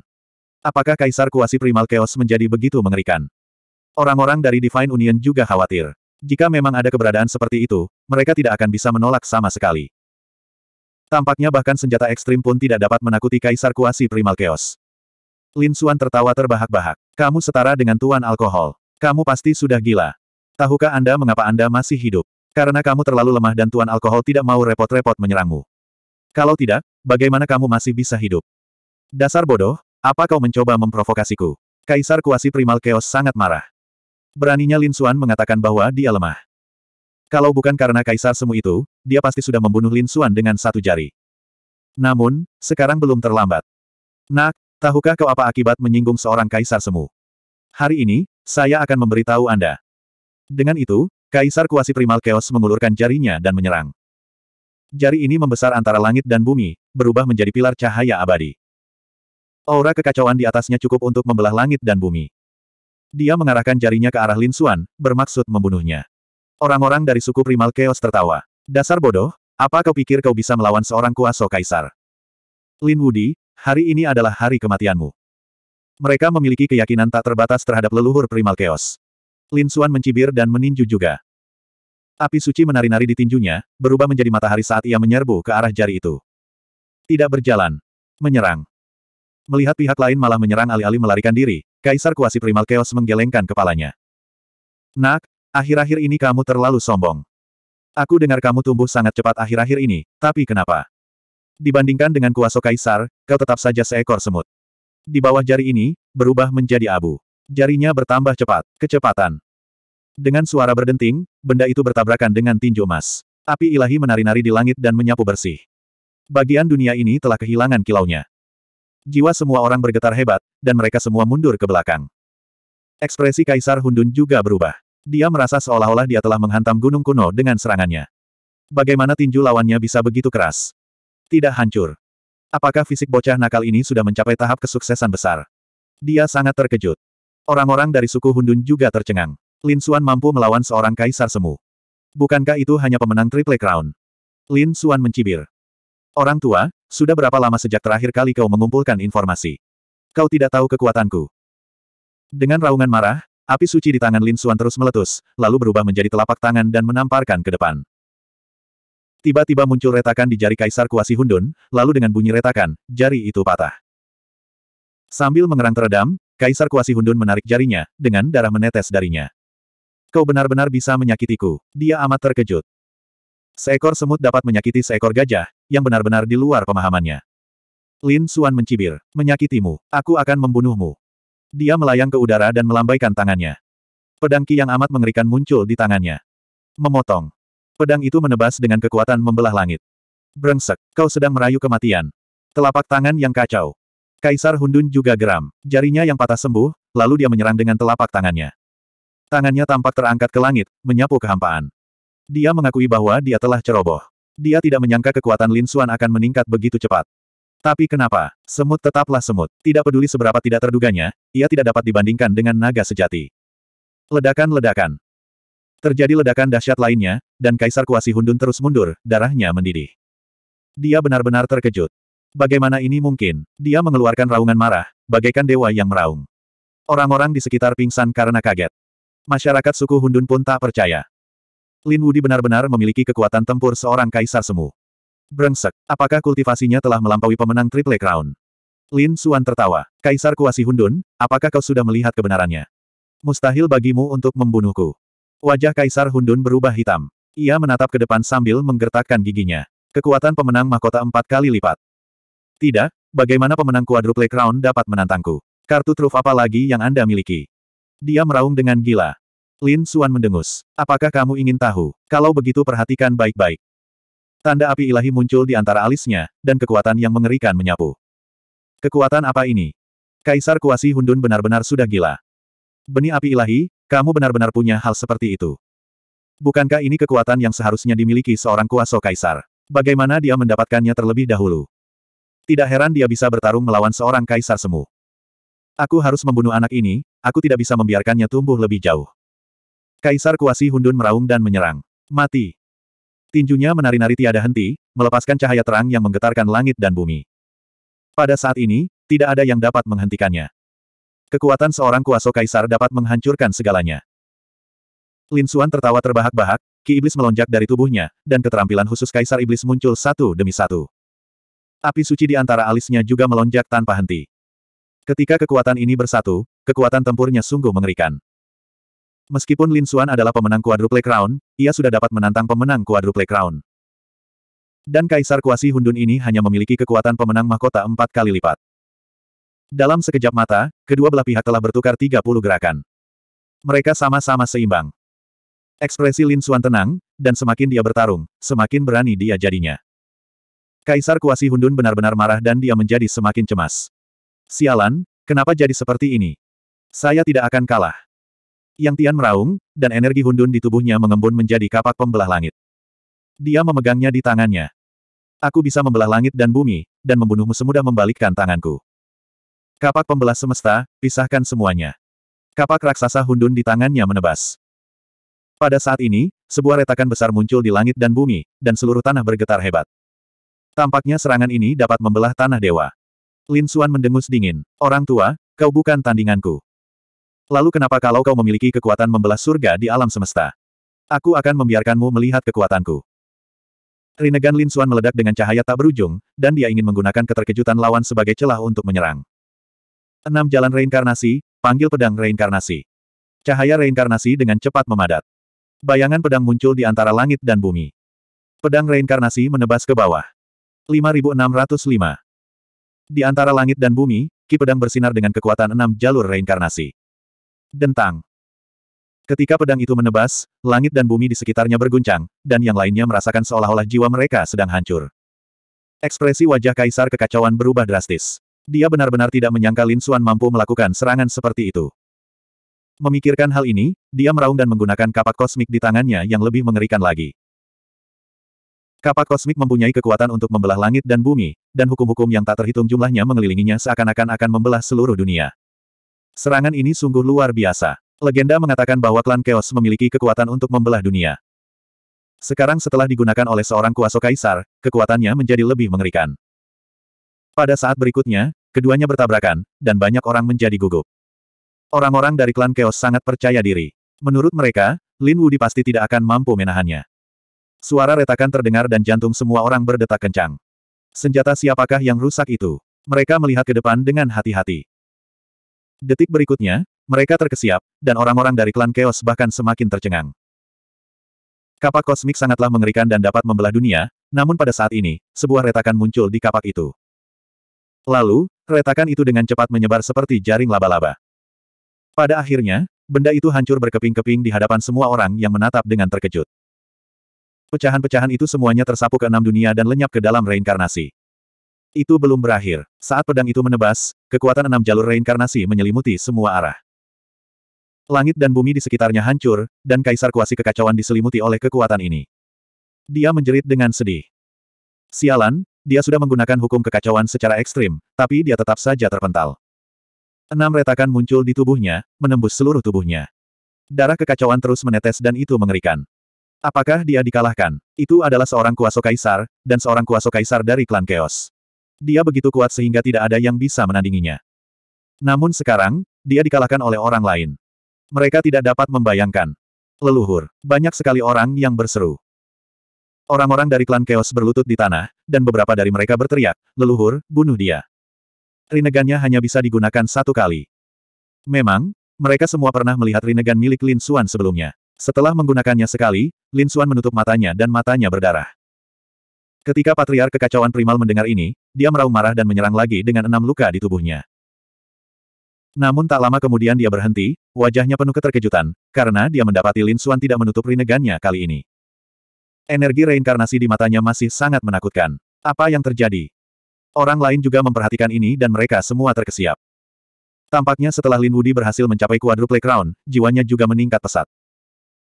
Apakah Kaisar Kuasi Primal Chaos menjadi begitu mengerikan? Orang-orang dari Divine Union juga khawatir. Jika memang ada keberadaan seperti itu, mereka tidak akan bisa menolak sama sekali. Tampaknya bahkan senjata ekstrim pun tidak dapat menakuti Kaisar Kuasi Primal Chaos. Lin Xuan tertawa terbahak-bahak. Kamu setara dengan tuan alkohol. Kamu pasti sudah gila. Tahukah Anda mengapa Anda masih hidup? Karena kamu terlalu lemah dan tuan alkohol tidak mau repot-repot menyerangmu. Kalau tidak, bagaimana kamu masih bisa hidup? Dasar bodoh, apa kau mencoba memprovokasiku? Kaisar Kuasi Primal Chaos sangat marah. Beraninya Lin Xuan mengatakan bahwa dia lemah. Kalau bukan karena Kaisar Semu itu, dia pasti sudah membunuh Lin Xuan dengan satu jari. Namun, sekarang belum terlambat. Nak, tahukah kau apa akibat menyinggung seorang Kaisar Semu? Hari ini, saya akan memberitahu Anda. Dengan itu, Kaisar Kuasi Primal Chaos mengulurkan jarinya dan menyerang. Jari ini membesar antara langit dan bumi, berubah menjadi pilar cahaya abadi. Aura kekacauan di atasnya cukup untuk membelah langit dan bumi. Dia mengarahkan jarinya ke arah Lin Xuan, bermaksud membunuhnya. Orang-orang dari suku primal Chaos tertawa. Dasar bodoh, apa kau pikir kau bisa melawan seorang kuasa kaisar? Lin Wudi, hari ini adalah hari kematianmu. Mereka memiliki keyakinan tak terbatas terhadap leluhur primal Chaos. Lin Xuan mencibir dan meninju juga. Api suci menari-nari di tinjunya, berubah menjadi matahari saat ia menyerbu ke arah jari itu. Tidak berjalan. Menyerang. Melihat pihak lain malah menyerang alih-alih melarikan diri, Kaisar Kuasi Primal Chaos menggelengkan kepalanya. Nak, akhir-akhir ini kamu terlalu sombong. Aku dengar kamu tumbuh sangat cepat akhir-akhir ini, tapi kenapa? Dibandingkan dengan kuasa Kaisar, kau tetap saja seekor semut. Di bawah jari ini, berubah menjadi abu. Jarinya bertambah cepat, kecepatan. Dengan suara berdenting, benda itu bertabrakan dengan tinju emas. Api ilahi menari-nari di langit dan menyapu bersih. Bagian dunia ini telah kehilangan kilaunya. Jiwa semua orang bergetar hebat, dan mereka semua mundur ke belakang. Ekspresi Kaisar Hundun juga berubah. Dia merasa seolah-olah dia telah menghantam gunung kuno dengan serangannya. Bagaimana tinju lawannya bisa begitu keras? Tidak hancur. Apakah fisik bocah nakal ini sudah mencapai tahap kesuksesan besar? Dia sangat terkejut. Orang-orang dari suku Hundun juga tercengang. Lin Suan mampu melawan seorang kaisar semu. Bukankah itu hanya pemenang Triple Crown? Lin Suan mencibir. Orang tua, sudah berapa lama sejak terakhir kali kau mengumpulkan informasi? Kau tidak tahu kekuatanku. Dengan raungan marah, api suci di tangan Lin Suan terus meletus, lalu berubah menjadi telapak tangan dan menamparkan ke depan. Tiba-tiba muncul retakan di jari Kaisar Kuasi Hundun, lalu dengan bunyi retakan, jari itu patah. Sambil mengerang teredam, Kaisar Kuasi Hundun menarik jarinya, dengan darah menetes darinya. Kau benar-benar bisa menyakitiku. Dia amat terkejut. Seekor semut dapat menyakiti seekor gajah, yang benar-benar di luar pemahamannya. Lin Suan mencibir. Menyakitimu. Aku akan membunuhmu. Dia melayang ke udara dan melambaikan tangannya. Pedang Ki yang amat mengerikan muncul di tangannya. Memotong. Pedang itu menebas dengan kekuatan membelah langit. Brengsek, kau sedang merayu kematian. Telapak tangan yang kacau. Kaisar Hundun juga geram. Jarinya yang patah sembuh, lalu dia menyerang dengan telapak tangannya. Tangannya tampak terangkat ke langit, menyapu kehampaan. Dia mengakui bahwa dia telah ceroboh. Dia tidak menyangka kekuatan Lin Xuan akan meningkat begitu cepat. Tapi kenapa? Semut tetaplah semut. Tidak peduli seberapa tidak terduganya, ia tidak dapat dibandingkan dengan naga sejati. Ledakan-ledakan. Terjadi ledakan dahsyat lainnya, dan Kaisar Kuasi Hundun terus mundur, darahnya mendidih. Dia benar-benar terkejut. Bagaimana ini mungkin? Dia mengeluarkan raungan marah, bagaikan dewa yang meraung. Orang-orang di sekitar pingsan karena kaget. Masyarakat suku Hundun pun tak percaya. Lin Wudi benar-benar memiliki kekuatan tempur seorang kaisar semu. Brengsek, apakah kultivasinya telah melampaui pemenang Triple Crown? Lin Suan tertawa. Kaisar Kuasi Hundun, apakah kau sudah melihat kebenarannya? Mustahil bagimu untuk membunuhku. Wajah Kaisar Hundun berubah hitam. Ia menatap ke depan sambil menggertakkan giginya. Kekuatan pemenang mahkota empat kali lipat. Tidak, bagaimana pemenang quadruple crown dapat menantangku? Kartu truf apa lagi yang Anda miliki? Dia meraung dengan gila. Lin Suan mendengus. Apakah kamu ingin tahu? Kalau begitu perhatikan baik-baik. Tanda api ilahi muncul di antara alisnya, dan kekuatan yang mengerikan menyapu. Kekuatan apa ini? Kaisar Kuasi Hundun benar-benar sudah gila. Benih api ilahi, kamu benar-benar punya hal seperti itu. Bukankah ini kekuatan yang seharusnya dimiliki seorang kuaso kaisar? Bagaimana dia mendapatkannya terlebih dahulu? Tidak heran dia bisa bertarung melawan seorang kaisar semu. Aku harus membunuh anak ini, aku tidak bisa membiarkannya tumbuh lebih jauh. Kaisar Kuasi Hundun meraung dan menyerang. Mati. Tinjunya menari-nari tiada henti, melepaskan cahaya terang yang menggetarkan langit dan bumi. Pada saat ini, tidak ada yang dapat menghentikannya. Kekuatan seorang kuaso kaisar dapat menghancurkan segalanya. Lin Suan tertawa terbahak-bahak, ki iblis melonjak dari tubuhnya, dan keterampilan khusus kaisar iblis muncul satu demi satu. Api suci di antara alisnya juga melonjak tanpa henti. Ketika kekuatan ini bersatu, kekuatan tempurnya sungguh mengerikan. Meskipun Lin Xuan adalah pemenang quadruple crown, ia sudah dapat menantang pemenang quadruple crown. Dan Kaisar Kuasi Hundun ini hanya memiliki kekuatan pemenang mahkota empat kali lipat. Dalam sekejap mata, kedua belah pihak telah bertukar 30 gerakan. Mereka sama-sama seimbang. Ekspresi Lin Xuan tenang, dan semakin dia bertarung, semakin berani dia jadinya. Kaisar Kuasi Hundun benar-benar marah dan dia menjadi semakin cemas. Sialan, kenapa jadi seperti ini? Saya tidak akan kalah. Yang Tian meraung, dan energi hundun di tubuhnya mengembun menjadi kapak pembelah langit. Dia memegangnya di tangannya. Aku bisa membelah langit dan bumi, dan membunuhmu semudah membalikkan tanganku. Kapak pembelah semesta, pisahkan semuanya. Kapak raksasa hundun di tangannya menebas. Pada saat ini, sebuah retakan besar muncul di langit dan bumi, dan seluruh tanah bergetar hebat. Tampaknya serangan ini dapat membelah tanah dewa. Lin Xuan mendengus dingin. Orang tua, kau bukan tandinganku. Lalu kenapa kalau kau memiliki kekuatan membelah surga di alam semesta? Aku akan membiarkanmu melihat kekuatanku. Rinnegan Lin Xuan meledak dengan cahaya tak berujung, dan dia ingin menggunakan keterkejutan lawan sebagai celah untuk menyerang. Enam jalan reinkarnasi, panggil pedang reinkarnasi. Cahaya reinkarnasi dengan cepat memadat. Bayangan pedang muncul di antara langit dan bumi. Pedang reinkarnasi menebas ke bawah. 5605. Di antara langit dan bumi, ki pedang bersinar dengan kekuatan enam jalur reinkarnasi. Dentang. Ketika pedang itu menebas, langit dan bumi di sekitarnya berguncang, dan yang lainnya merasakan seolah-olah jiwa mereka sedang hancur. Ekspresi wajah kaisar kekacauan berubah drastis. Dia benar-benar tidak menyangka Lin Xuan mampu melakukan serangan seperti itu. Memikirkan hal ini, dia meraung dan menggunakan kapak kosmik di tangannya yang lebih mengerikan lagi. Kapak kosmik mempunyai kekuatan untuk membelah langit dan bumi, dan hukum-hukum yang tak terhitung jumlahnya mengelilinginya seakan-akan akan membelah seluruh dunia. Serangan ini sungguh luar biasa. Legenda mengatakan bahwa klan Chaos memiliki kekuatan untuk membelah dunia. Sekarang setelah digunakan oleh seorang kuasa kaisar, kekuatannya menjadi lebih mengerikan. Pada saat berikutnya, keduanya bertabrakan, dan banyak orang menjadi gugup. Orang-orang dari klan Chaos sangat percaya diri. Menurut mereka, Lin Wudi pasti tidak akan mampu menahannya. Suara retakan terdengar dan jantung semua orang berdetak kencang. Senjata siapakah yang rusak itu? Mereka melihat ke depan dengan hati-hati. Detik berikutnya, mereka terkesiap, dan orang-orang dari klan Chaos bahkan semakin tercengang. Kapak kosmik sangatlah mengerikan dan dapat membelah dunia, namun pada saat ini, sebuah retakan muncul di kapak itu. Lalu, retakan itu dengan cepat menyebar seperti jaring laba-laba. Pada akhirnya, benda itu hancur berkeping-keping di hadapan semua orang yang menatap dengan terkejut. Pecahan-pecahan itu semuanya tersapu ke enam dunia dan lenyap ke dalam reinkarnasi. Itu belum berakhir. Saat pedang itu menebas, kekuatan enam jalur reinkarnasi menyelimuti semua arah. Langit dan bumi di sekitarnya hancur, dan kaisar kuasi kekacauan diselimuti oleh kekuatan ini. Dia menjerit dengan sedih. Sialan, dia sudah menggunakan hukum kekacauan secara ekstrim, tapi dia tetap saja terpental. Enam retakan muncul di tubuhnya, menembus seluruh tubuhnya. Darah kekacauan terus menetes dan itu mengerikan. Apakah dia dikalahkan? Itu adalah seorang kuaso kaisar, dan seorang kuaso kaisar dari klan Chaos dia begitu kuat sehingga tidak ada yang bisa menandinginya. Namun sekarang, dia dikalahkan oleh orang lain. Mereka tidak dapat membayangkan. Leluhur, banyak sekali orang yang berseru. Orang-orang dari klan Chaos berlutut di tanah, dan beberapa dari mereka berteriak, leluhur, bunuh dia. Rinegannya hanya bisa digunakan satu kali. Memang, mereka semua pernah melihat rinegan milik Lin Suan sebelumnya. Setelah menggunakannya sekali, Lin Suan menutup matanya dan matanya berdarah. Ketika Patriar Kekacauan Primal mendengar ini, dia meraung marah dan menyerang lagi dengan enam luka di tubuhnya. Namun tak lama kemudian dia berhenti, wajahnya penuh keterkejutan, karena dia mendapati Lin Xuan tidak menutup rinegannya kali ini. Energi reinkarnasi di matanya masih sangat menakutkan. Apa yang terjadi? Orang lain juga memperhatikan ini dan mereka semua terkesiap. Tampaknya setelah Lin Wudi berhasil mencapai quadruple crown, jiwanya juga meningkat pesat.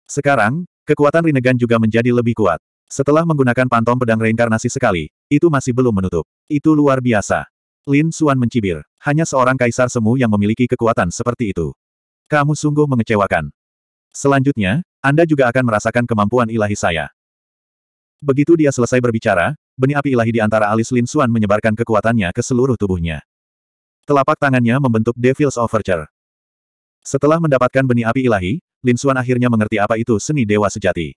Sekarang, kekuatan rinegan juga menjadi lebih kuat. Setelah menggunakan pantom pedang reinkarnasi sekali, itu masih belum menutup. Itu luar biasa. Lin Suan mencibir. Hanya seorang kaisar semu yang memiliki kekuatan seperti itu. Kamu sungguh mengecewakan. Selanjutnya, Anda juga akan merasakan kemampuan ilahi saya. Begitu dia selesai berbicara, benih api ilahi di antara alis Lin Suan menyebarkan kekuatannya ke seluruh tubuhnya. Telapak tangannya membentuk Devil's Overture. Setelah mendapatkan benih api ilahi, Lin Suan akhirnya mengerti apa itu seni dewa sejati.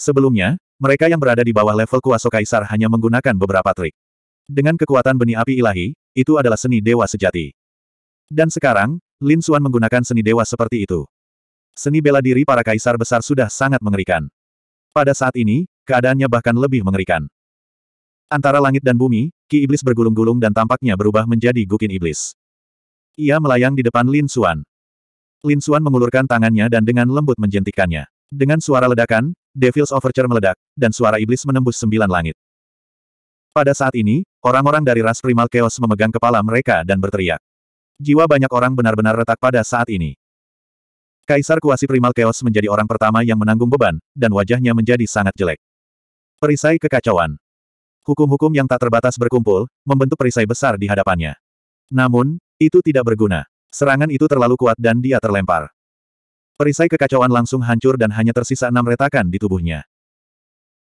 Sebelumnya, mereka yang berada di bawah level kuasa kaisar hanya menggunakan beberapa trik. Dengan kekuatan benih api ilahi, itu adalah seni dewa sejati. Dan sekarang, Lin Xuan menggunakan seni dewa seperti itu. Seni bela diri para kaisar besar sudah sangat mengerikan. Pada saat ini, keadaannya bahkan lebih mengerikan. Antara langit dan bumi, Ki Iblis bergulung-gulung dan tampaknya berubah menjadi Gukin Iblis. Ia melayang di depan Lin Xuan. Lin Xuan mengulurkan tangannya dan dengan lembut menjentikannya. Dengan suara ledakan, Devil's Overture meledak, dan suara iblis menembus sembilan langit. Pada saat ini, orang-orang dari ras primal chaos memegang kepala mereka dan berteriak. Jiwa banyak orang benar-benar retak pada saat ini. Kaisar Kuasi Primal Chaos menjadi orang pertama yang menanggung beban, dan wajahnya menjadi sangat jelek. Perisai kekacauan. Hukum-hukum yang tak terbatas berkumpul, membentuk perisai besar di hadapannya. Namun, itu tidak berguna. Serangan itu terlalu kuat dan dia terlempar. Perisai kekacauan langsung hancur dan hanya tersisa enam retakan di tubuhnya.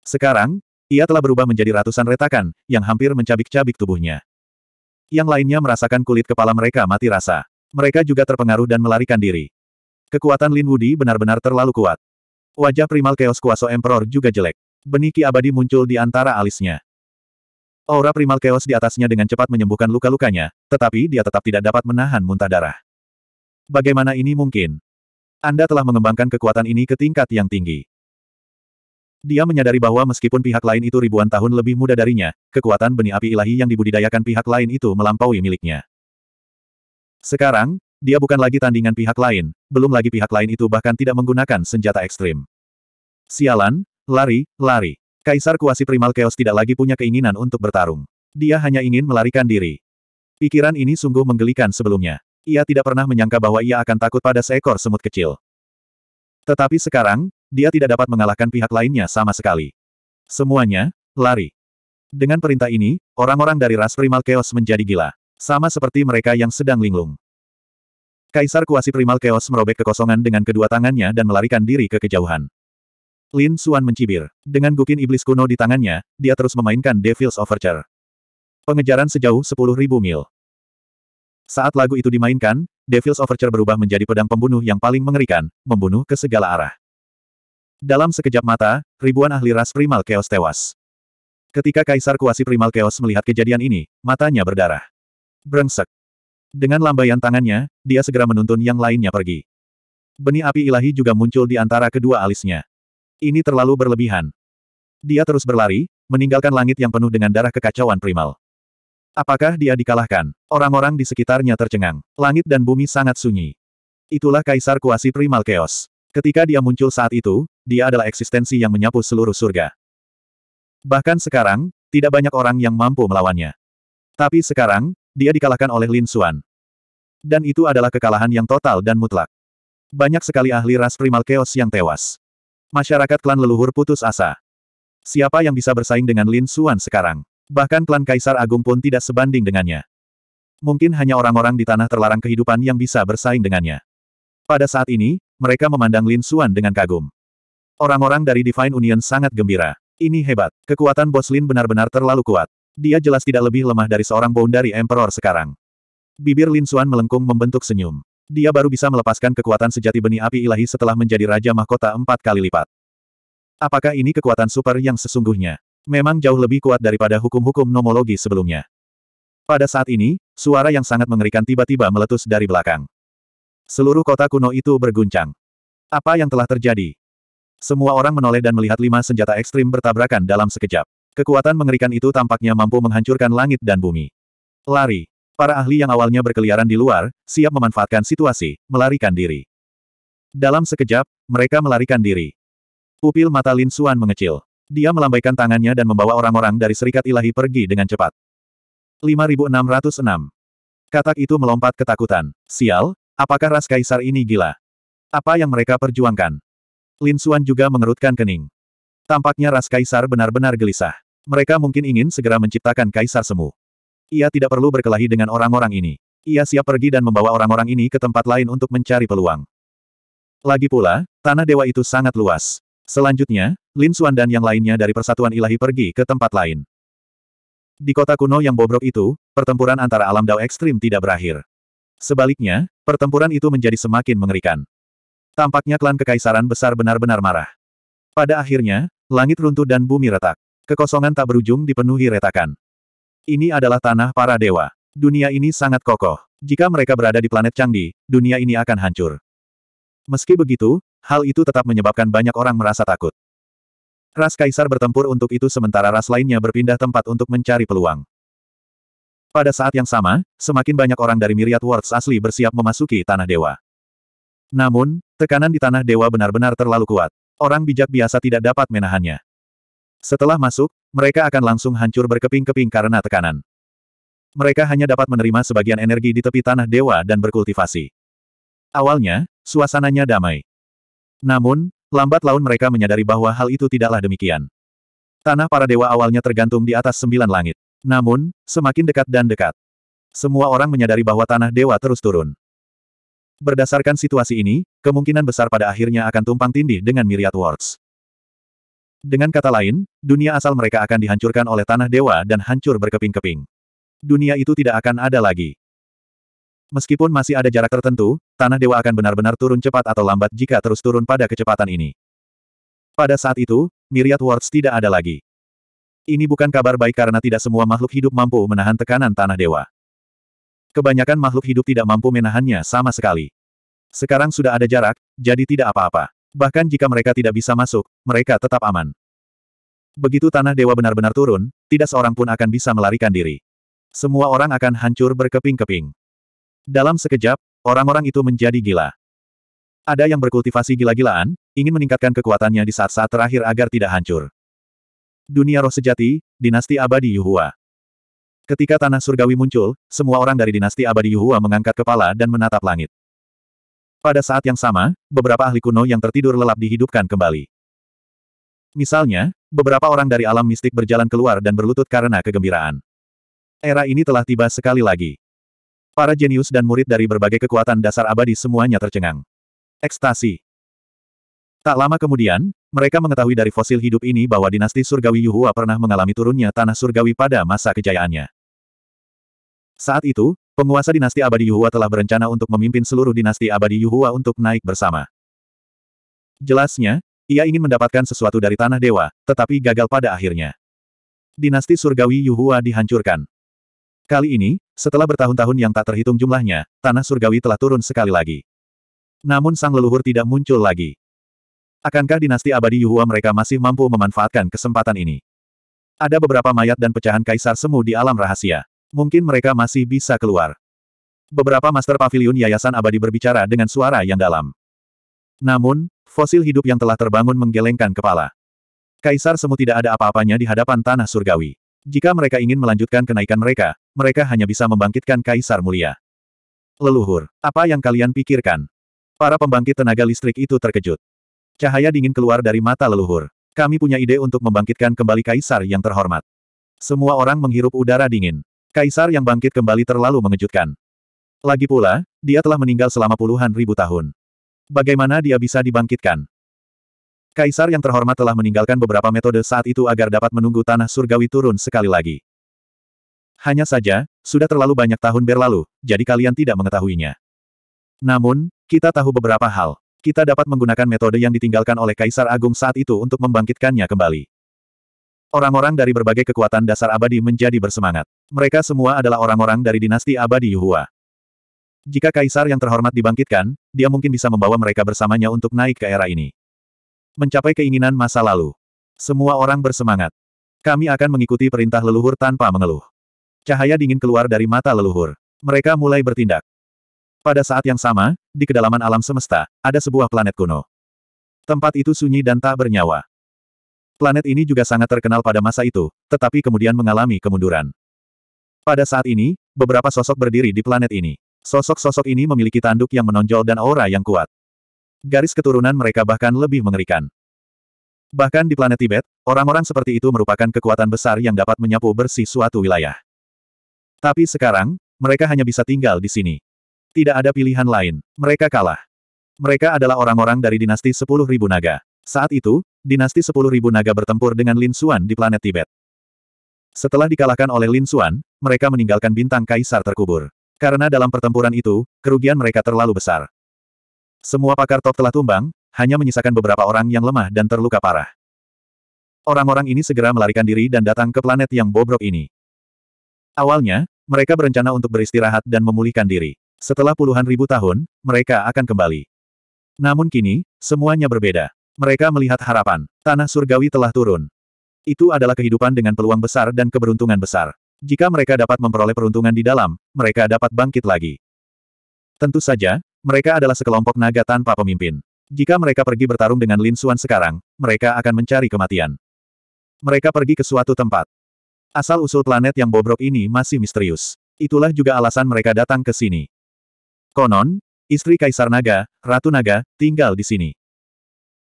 Sekarang, ia telah berubah menjadi ratusan retakan, yang hampir mencabik-cabik tubuhnya. Yang lainnya merasakan kulit kepala mereka mati rasa. Mereka juga terpengaruh dan melarikan diri. Kekuatan Lin Wudi benar-benar terlalu kuat. Wajah primal Chaos Kuaso Emperor juga jelek. Benih ki abadi muncul di antara alisnya. Aura primal chaos di atasnya dengan cepat menyembuhkan luka-lukanya, tetapi dia tetap tidak dapat menahan muntah darah. Bagaimana ini mungkin? Anda telah mengembangkan kekuatan ini ke tingkat yang tinggi. Dia menyadari bahwa meskipun pihak lain itu ribuan tahun lebih muda darinya, kekuatan benih api ilahi yang dibudidayakan pihak lain itu melampaui miliknya. Sekarang, dia bukan lagi tandingan pihak lain, belum lagi pihak lain itu bahkan tidak menggunakan senjata ekstrim. Sialan, lari, lari. Kaisar Kuasi Primal Chaos tidak lagi punya keinginan untuk bertarung. Dia hanya ingin melarikan diri. Pikiran ini sungguh menggelikan sebelumnya. Ia tidak pernah menyangka bahwa ia akan takut pada seekor semut kecil. Tetapi sekarang, dia tidak dapat mengalahkan pihak lainnya sama sekali. Semuanya, lari. Dengan perintah ini, orang-orang dari ras primal chaos menjadi gila. Sama seperti mereka yang sedang linglung. Kaisar kuasi primal chaos merobek kekosongan dengan kedua tangannya dan melarikan diri ke kejauhan. Lin Suan mencibir. Dengan gukin iblis kuno di tangannya, dia terus memainkan Devil's Overture. Pengejaran sejauh 10.000 mil. Saat lagu itu dimainkan, Devil's Overture berubah menjadi pedang pembunuh yang paling mengerikan, membunuh ke segala arah. Dalam sekejap mata, ribuan ahli ras primal chaos tewas. Ketika Kaisar Kuasi Primal Chaos melihat kejadian ini, matanya berdarah. Brengsek. Dengan lambaian tangannya, dia segera menuntun yang lainnya pergi. Benih api ilahi juga muncul di antara kedua alisnya. Ini terlalu berlebihan. Dia terus berlari, meninggalkan langit yang penuh dengan darah kekacauan primal. Apakah dia dikalahkan? Orang-orang di sekitarnya tercengang. Langit dan bumi sangat sunyi. Itulah Kaisar Kuasi Primal Chaos. Ketika dia muncul saat itu, dia adalah eksistensi yang menyapu seluruh surga. Bahkan sekarang, tidak banyak orang yang mampu melawannya. Tapi sekarang, dia dikalahkan oleh Lin Xuan. Dan itu adalah kekalahan yang total dan mutlak. Banyak sekali ahli ras Primal Chaos yang tewas. Masyarakat klan leluhur putus asa. Siapa yang bisa bersaing dengan Lin Xuan sekarang? Bahkan klan Kaisar Agung pun tidak sebanding dengannya. Mungkin hanya orang-orang di tanah terlarang kehidupan yang bisa bersaing dengannya. Pada saat ini, mereka memandang Lin Xuan dengan kagum. Orang-orang dari Divine Union sangat gembira. Ini hebat. Kekuatan bos Lin benar-benar terlalu kuat. Dia jelas tidak lebih lemah dari seorang dari Emperor sekarang. Bibir Lin Xuan melengkung membentuk senyum. Dia baru bisa melepaskan kekuatan sejati benih api ilahi setelah menjadi Raja Mahkota empat kali lipat. Apakah ini kekuatan super yang sesungguhnya? memang jauh lebih kuat daripada hukum-hukum nomologi sebelumnya. Pada saat ini, suara yang sangat mengerikan tiba-tiba meletus dari belakang. Seluruh kota kuno itu berguncang. Apa yang telah terjadi? Semua orang menoleh dan melihat lima senjata ekstrim bertabrakan dalam sekejap. Kekuatan mengerikan itu tampaknya mampu menghancurkan langit dan bumi. Lari. Para ahli yang awalnya berkeliaran di luar, siap memanfaatkan situasi, melarikan diri. Dalam sekejap, mereka melarikan diri. Pupil mata Lin Suan mengecil. Dia melambaikan tangannya dan membawa orang-orang dari Serikat Ilahi pergi dengan cepat. 5606. Katak itu melompat ketakutan. Sial, apakah ras kaisar ini gila? Apa yang mereka perjuangkan? Lin Xuan juga mengerutkan kening. Tampaknya ras kaisar benar-benar gelisah. Mereka mungkin ingin segera menciptakan kaisar semu. Ia tidak perlu berkelahi dengan orang-orang ini. Ia siap pergi dan membawa orang-orang ini ke tempat lain untuk mencari peluang. Lagi pula, tanah dewa itu sangat luas. Selanjutnya, Lin Suan dan yang lainnya dari Persatuan Ilahi pergi ke tempat lain. Di kota kuno yang bobrok itu, pertempuran antara alam dao ekstrim tidak berakhir. Sebaliknya, pertempuran itu menjadi semakin mengerikan. Tampaknya klan kekaisaran besar benar-benar marah. Pada akhirnya, langit runtuh dan bumi retak. Kekosongan tak berujung dipenuhi retakan. Ini adalah tanah para dewa. Dunia ini sangat kokoh. Jika mereka berada di planet Changdi, dunia ini akan hancur. Meski begitu, hal itu tetap menyebabkan banyak orang merasa takut. Ras Kaisar bertempur untuk itu sementara ras lainnya berpindah tempat untuk mencari peluang. Pada saat yang sama, semakin banyak orang dari Myriad Worlds asli bersiap memasuki Tanah Dewa. Namun, tekanan di Tanah Dewa benar-benar terlalu kuat. Orang bijak biasa tidak dapat menahannya. Setelah masuk, mereka akan langsung hancur berkeping-keping karena tekanan. Mereka hanya dapat menerima sebagian energi di tepi Tanah Dewa dan berkultivasi. Awalnya, suasananya damai. Namun, Lambat laun mereka menyadari bahwa hal itu tidaklah demikian. Tanah para dewa awalnya tergantung di atas sembilan langit. Namun, semakin dekat dan dekat. Semua orang menyadari bahwa tanah dewa terus turun. Berdasarkan situasi ini, kemungkinan besar pada akhirnya akan tumpang tindih dengan Myriad Words. Dengan kata lain, dunia asal mereka akan dihancurkan oleh tanah dewa dan hancur berkeping-keping. Dunia itu tidak akan ada lagi. Meskipun masih ada jarak tertentu, tanah dewa akan benar-benar turun cepat atau lambat jika terus turun pada kecepatan ini. Pada saat itu, Myriad Words tidak ada lagi. Ini bukan kabar baik karena tidak semua makhluk hidup mampu menahan tekanan tanah dewa. Kebanyakan makhluk hidup tidak mampu menahannya sama sekali. Sekarang sudah ada jarak, jadi tidak apa-apa. Bahkan jika mereka tidak bisa masuk, mereka tetap aman. Begitu tanah dewa benar-benar turun, tidak seorang pun akan bisa melarikan diri. Semua orang akan hancur berkeping-keping. Dalam sekejap, orang-orang itu menjadi gila. Ada yang berkultivasi gila-gilaan, ingin meningkatkan kekuatannya di saat-saat terakhir agar tidak hancur. Dunia roh sejati, dinasti abadi Yuhua. Ketika tanah surgawi muncul, semua orang dari dinasti abadi Yuhua mengangkat kepala dan menatap langit. Pada saat yang sama, beberapa ahli kuno yang tertidur lelap dihidupkan kembali. Misalnya, beberapa orang dari alam mistik berjalan keluar dan berlutut karena kegembiraan. Era ini telah tiba sekali lagi. Para jenius dan murid dari berbagai kekuatan dasar abadi semuanya tercengang. Ekstasi. Tak lama kemudian, mereka mengetahui dari fosil hidup ini bahwa dinasti surgawi Yuhua pernah mengalami turunnya tanah surgawi pada masa kejayaannya. Saat itu, penguasa dinasti abadi Yuhua telah berencana untuk memimpin seluruh dinasti abadi Yuhua untuk naik bersama. Jelasnya, ia ingin mendapatkan sesuatu dari tanah dewa, tetapi gagal pada akhirnya. Dinasti surgawi Yuhua dihancurkan. Kali ini, setelah bertahun-tahun yang tak terhitung jumlahnya, tanah surgawi telah turun sekali lagi. Namun sang leluhur tidak muncul lagi. Akankah dinasti abadi Yuhua mereka masih mampu memanfaatkan kesempatan ini? Ada beberapa mayat dan pecahan kaisar semu di alam rahasia. Mungkin mereka masih bisa keluar. Beberapa master pavilion yayasan abadi berbicara dengan suara yang dalam. Namun, fosil hidup yang telah terbangun menggelengkan kepala. Kaisar semu tidak ada apa-apanya di hadapan tanah surgawi. Jika mereka ingin melanjutkan kenaikan mereka, mereka hanya bisa membangkitkan kaisar mulia. Leluhur, apa yang kalian pikirkan? Para pembangkit tenaga listrik itu terkejut. Cahaya dingin keluar dari mata leluhur. Kami punya ide untuk membangkitkan kembali kaisar yang terhormat. Semua orang menghirup udara dingin. Kaisar yang bangkit kembali terlalu mengejutkan. Lagi pula, dia telah meninggal selama puluhan ribu tahun. Bagaimana dia bisa dibangkitkan? Kaisar yang terhormat telah meninggalkan beberapa metode saat itu agar dapat menunggu tanah surgawi turun sekali lagi. Hanya saja, sudah terlalu banyak tahun berlalu, jadi kalian tidak mengetahuinya. Namun, kita tahu beberapa hal. Kita dapat menggunakan metode yang ditinggalkan oleh Kaisar Agung saat itu untuk membangkitkannya kembali. Orang-orang dari berbagai kekuatan dasar abadi menjadi bersemangat. Mereka semua adalah orang-orang dari dinasti abadi Yuhua. Jika kaisar yang terhormat dibangkitkan, dia mungkin bisa membawa mereka bersamanya untuk naik ke era ini. Mencapai keinginan masa lalu. Semua orang bersemangat. Kami akan mengikuti perintah leluhur tanpa mengeluh. Cahaya dingin keluar dari mata leluhur. Mereka mulai bertindak. Pada saat yang sama, di kedalaman alam semesta, ada sebuah planet kuno. Tempat itu sunyi dan tak bernyawa. Planet ini juga sangat terkenal pada masa itu, tetapi kemudian mengalami kemunduran. Pada saat ini, beberapa sosok berdiri di planet ini. Sosok-sosok ini memiliki tanduk yang menonjol dan aura yang kuat. Garis keturunan mereka bahkan lebih mengerikan. Bahkan di planet Tibet, orang-orang seperti itu merupakan kekuatan besar yang dapat menyapu bersih suatu wilayah. Tapi sekarang, mereka hanya bisa tinggal di sini. Tidak ada pilihan lain, mereka kalah. Mereka adalah orang-orang dari dinasti 10.000 naga. Saat itu, dinasti 10.000 naga bertempur dengan Lin Xuan di planet Tibet. Setelah dikalahkan oleh Lin Xuan, mereka meninggalkan bintang kaisar terkubur. Karena dalam pertempuran itu, kerugian mereka terlalu besar. Semua pakar top telah tumbang, hanya menyisakan beberapa orang yang lemah dan terluka parah. Orang-orang ini segera melarikan diri dan datang ke planet yang bobrok ini. Awalnya, mereka berencana untuk beristirahat dan memulihkan diri. Setelah puluhan ribu tahun, mereka akan kembali. Namun kini, semuanya berbeda. Mereka melihat harapan. Tanah surgawi telah turun. Itu adalah kehidupan dengan peluang besar dan keberuntungan besar. Jika mereka dapat memperoleh peruntungan di dalam, mereka dapat bangkit lagi. Tentu saja, mereka adalah sekelompok naga tanpa pemimpin. Jika mereka pergi bertarung dengan Lin Xuan sekarang, mereka akan mencari kematian. Mereka pergi ke suatu tempat. Asal-usul planet yang bobrok ini masih misterius. Itulah juga alasan mereka datang ke sini. Konon, istri Kaisar Naga, Ratu Naga, tinggal di sini.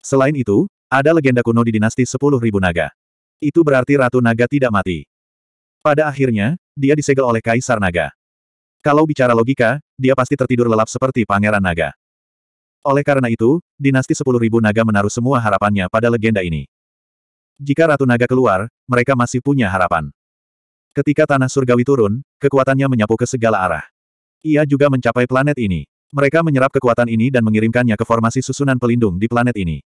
Selain itu, ada legenda kuno di dinasti 10.000 Naga. Itu berarti Ratu Naga tidak mati. Pada akhirnya, dia disegel oleh Kaisar Naga. Kalau bicara logika, dia pasti tertidur lelap seperti Pangeran Naga. Oleh karena itu, dinasti 10.000 naga menaruh semua harapannya pada legenda ini. Jika Ratu Naga keluar, mereka masih punya harapan. Ketika tanah surgawi turun, kekuatannya menyapu ke segala arah. Ia juga mencapai planet ini. Mereka menyerap kekuatan ini dan mengirimkannya ke formasi susunan pelindung di planet ini.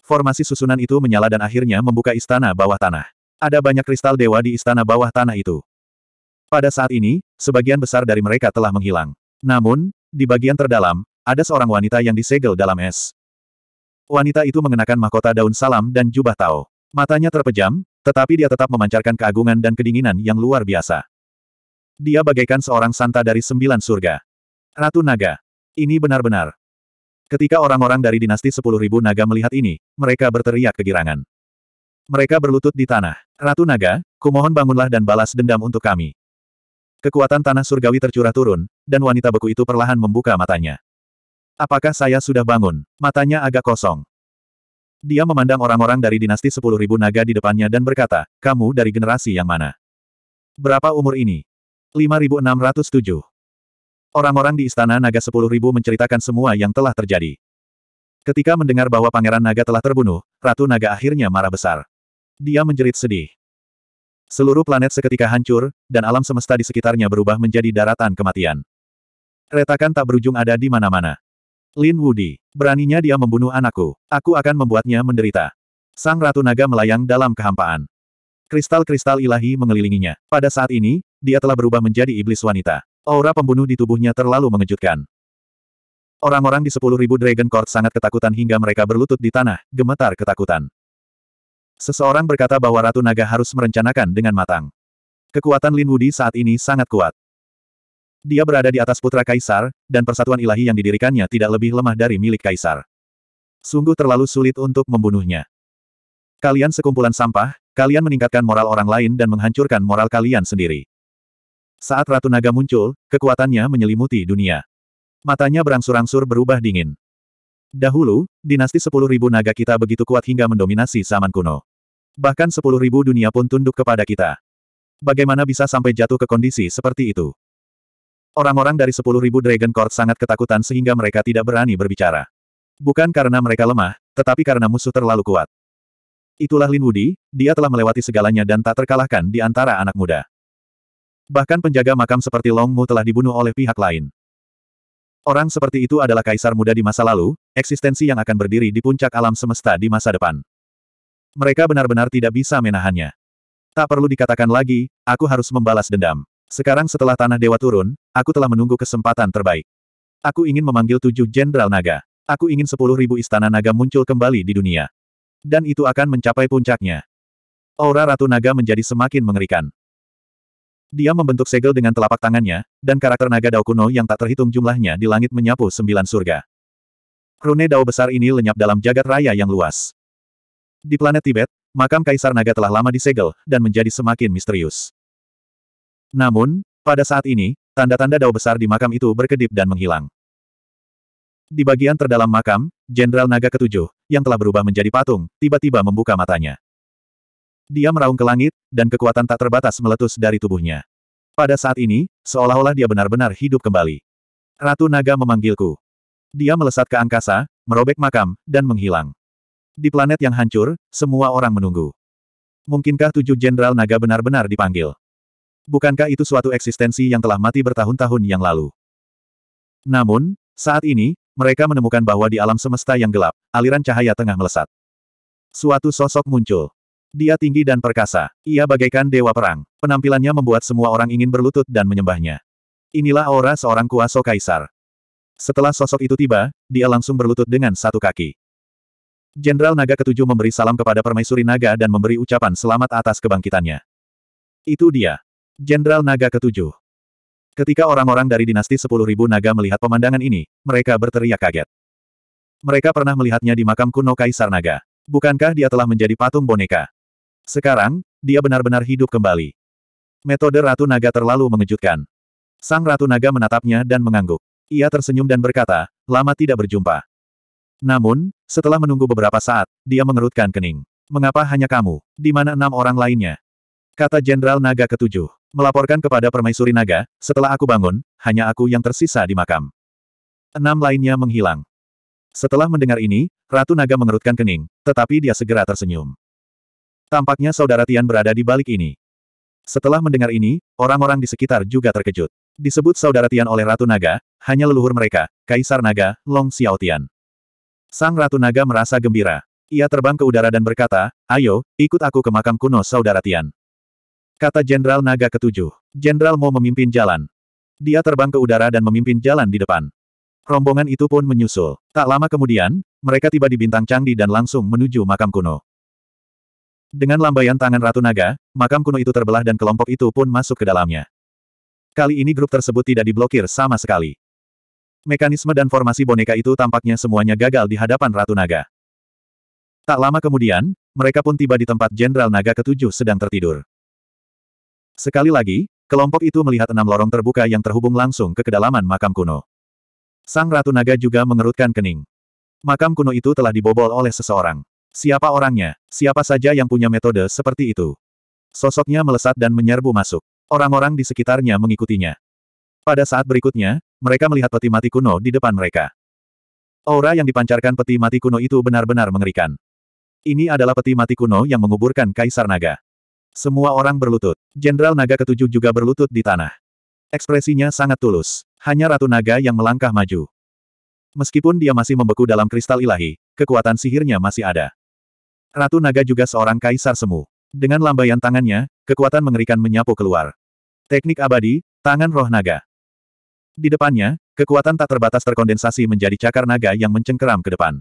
Formasi susunan itu menyala dan akhirnya membuka istana bawah tanah. Ada banyak kristal dewa di istana bawah tanah itu. Pada saat ini, sebagian besar dari mereka telah menghilang. Namun, di bagian terdalam, ada seorang wanita yang disegel dalam es. Wanita itu mengenakan mahkota daun salam dan jubah tao. Matanya terpejam, tetapi dia tetap memancarkan keagungan dan kedinginan yang luar biasa. Dia bagaikan seorang santa dari sembilan surga. Ratu Naga. Ini benar-benar. Ketika orang-orang dari dinasti sepuluh ribu naga melihat ini, mereka berteriak kegirangan. Mereka berlutut di tanah. Ratu Naga, kumohon bangunlah dan balas dendam untuk kami. Kekuatan tanah surgawi tercurah turun, dan wanita beku itu perlahan membuka matanya. Apakah saya sudah bangun? Matanya agak kosong. Dia memandang orang-orang dari dinasti 10.000 naga di depannya dan berkata, kamu dari generasi yang mana? Berapa umur ini? 5607. Orang-orang di istana naga 10.000 menceritakan semua yang telah terjadi. Ketika mendengar bahwa pangeran naga telah terbunuh, ratu naga akhirnya marah besar. Dia menjerit sedih. Seluruh planet seketika hancur, dan alam semesta di sekitarnya berubah menjadi daratan kematian. Retakan tak berujung ada di mana-mana. Lin Wudi, beraninya dia membunuh anakku, aku akan membuatnya menderita. Sang Ratu Naga melayang dalam kehampaan. Kristal-kristal ilahi mengelilinginya. Pada saat ini, dia telah berubah menjadi iblis wanita. Aura pembunuh di tubuhnya terlalu mengejutkan. Orang-orang di sepuluh ribu Dragon Court sangat ketakutan hingga mereka berlutut di tanah, gemetar ketakutan. Seseorang berkata bahwa Ratu Naga harus merencanakan dengan matang. Kekuatan Lin Wudi saat ini sangat kuat. Dia berada di atas putra kaisar, dan persatuan ilahi yang didirikannya tidak lebih lemah dari milik kaisar. Sungguh terlalu sulit untuk membunuhnya. Kalian sekumpulan sampah, kalian meningkatkan moral orang lain dan menghancurkan moral kalian sendiri. Saat Ratu Naga muncul, kekuatannya menyelimuti dunia. Matanya berangsur-angsur berubah dingin. Dahulu, dinasti sepuluh ribu naga kita begitu kuat hingga mendominasi zaman kuno. Bahkan sepuluh ribu dunia pun tunduk kepada kita. Bagaimana bisa sampai jatuh ke kondisi seperti itu? Orang-orang dari sepuluh ribu Dragon Court sangat ketakutan sehingga mereka tidak berani berbicara. Bukan karena mereka lemah, tetapi karena musuh terlalu kuat. Itulah Lin Wudi, dia telah melewati segalanya dan tak terkalahkan di antara anak muda. Bahkan penjaga makam seperti Long Mu telah dibunuh oleh pihak lain. Orang seperti itu adalah kaisar muda di masa lalu, eksistensi yang akan berdiri di puncak alam semesta di masa depan. Mereka benar-benar tidak bisa menahannya. Tak perlu dikatakan lagi, aku harus membalas dendam. Sekarang setelah Tanah Dewa turun, aku telah menunggu kesempatan terbaik. Aku ingin memanggil tujuh Jenderal Naga. Aku ingin sepuluh ribu istana naga muncul kembali di dunia. Dan itu akan mencapai puncaknya. Aura Ratu Naga menjadi semakin mengerikan. Dia membentuk segel dengan telapak tangannya, dan karakter naga Dao kuno yang tak terhitung jumlahnya di langit menyapu sembilan surga. Rune Dao besar ini lenyap dalam jagat raya yang luas. Di planet Tibet, makam Kaisar Naga telah lama disegel, dan menjadi semakin misterius. Namun, pada saat ini, tanda-tanda dao besar di makam itu berkedip dan menghilang. Di bagian terdalam makam, Jenderal Naga ketujuh, yang telah berubah menjadi patung, tiba-tiba membuka matanya. Dia meraung ke langit, dan kekuatan tak terbatas meletus dari tubuhnya. Pada saat ini, seolah-olah dia benar-benar hidup kembali. Ratu Naga memanggilku. Dia melesat ke angkasa, merobek makam, dan menghilang. Di planet yang hancur, semua orang menunggu. Mungkinkah tujuh Jenderal Naga benar-benar dipanggil? Bukankah itu suatu eksistensi yang telah mati bertahun-tahun yang lalu? Namun, saat ini, mereka menemukan bahwa di alam semesta yang gelap, aliran cahaya tengah melesat. Suatu sosok muncul. Dia tinggi dan perkasa. Ia bagaikan dewa perang. Penampilannya membuat semua orang ingin berlutut dan menyembahnya. Inilah aura seorang kuasa kaisar. Setelah sosok itu tiba, dia langsung berlutut dengan satu kaki. Jenderal Naga ketujuh memberi salam kepada Permaisuri Naga dan memberi ucapan selamat atas kebangkitannya. Itu dia. Jenderal Naga ketujuh. Ketika orang-orang dari dinasti sepuluh ribu naga melihat pemandangan ini, mereka berteriak kaget. Mereka pernah melihatnya di makam kuno Kaisar Naga. Bukankah dia telah menjadi patung boneka? Sekarang, dia benar-benar hidup kembali. Metode Ratu Naga terlalu mengejutkan. Sang Ratu Naga menatapnya dan mengangguk. Ia tersenyum dan berkata, lama tidak berjumpa. Namun, setelah menunggu beberapa saat, dia mengerutkan kening. Mengapa hanya kamu? Di mana enam orang lainnya? Kata Jenderal Naga ketujuh. Melaporkan kepada Permaisuri Naga, setelah aku bangun, hanya aku yang tersisa di makam. Enam lainnya menghilang. Setelah mendengar ini, Ratu Naga mengerutkan kening, tetapi dia segera tersenyum. Tampaknya saudara Tian berada di balik ini. Setelah mendengar ini, orang-orang di sekitar juga terkejut. Disebut saudara Tian oleh Ratu Naga, hanya leluhur mereka, Kaisar Naga, Long Xiaotian. Sang Ratu Naga merasa gembira. Ia terbang ke udara dan berkata, ayo, ikut aku ke makam kuno saudara Tian. Kata Jenderal Naga ketujuh. Jenderal Mo memimpin jalan. Dia terbang ke udara dan memimpin jalan di depan. Rombongan itu pun menyusul. Tak lama kemudian, mereka tiba di Bintang Candi dan langsung menuju makam kuno. Dengan lambaian tangan Ratu Naga, makam kuno itu terbelah dan kelompok itu pun masuk ke dalamnya. Kali ini grup tersebut tidak diblokir sama sekali. Mekanisme dan formasi boneka itu tampaknya semuanya gagal di hadapan Ratu Naga. Tak lama kemudian, mereka pun tiba di tempat Jenderal Naga ketujuh sedang tertidur. Sekali lagi, kelompok itu melihat enam lorong terbuka yang terhubung langsung ke kedalaman makam kuno. Sang Ratu Naga juga mengerutkan kening. Makam kuno itu telah dibobol oleh seseorang. Siapa orangnya? Siapa saja yang punya metode seperti itu? Sosoknya melesat dan menyerbu masuk. Orang-orang di sekitarnya mengikutinya. Pada saat berikutnya, mereka melihat peti mati kuno di depan mereka. Aura yang dipancarkan peti mati kuno itu benar-benar mengerikan. Ini adalah peti mati kuno yang menguburkan Kaisar Naga. Semua orang berlutut. Jenderal naga ketujuh juga berlutut di tanah. Ekspresinya sangat tulus. Hanya Ratu Naga yang melangkah maju. Meskipun dia masih membeku dalam kristal ilahi, kekuatan sihirnya masih ada. Ratu Naga juga seorang kaisar semu. Dengan lambaian tangannya, kekuatan mengerikan menyapu keluar. Teknik abadi, tangan roh naga. Di depannya, kekuatan tak terbatas terkondensasi menjadi cakar naga yang mencengkeram ke depan.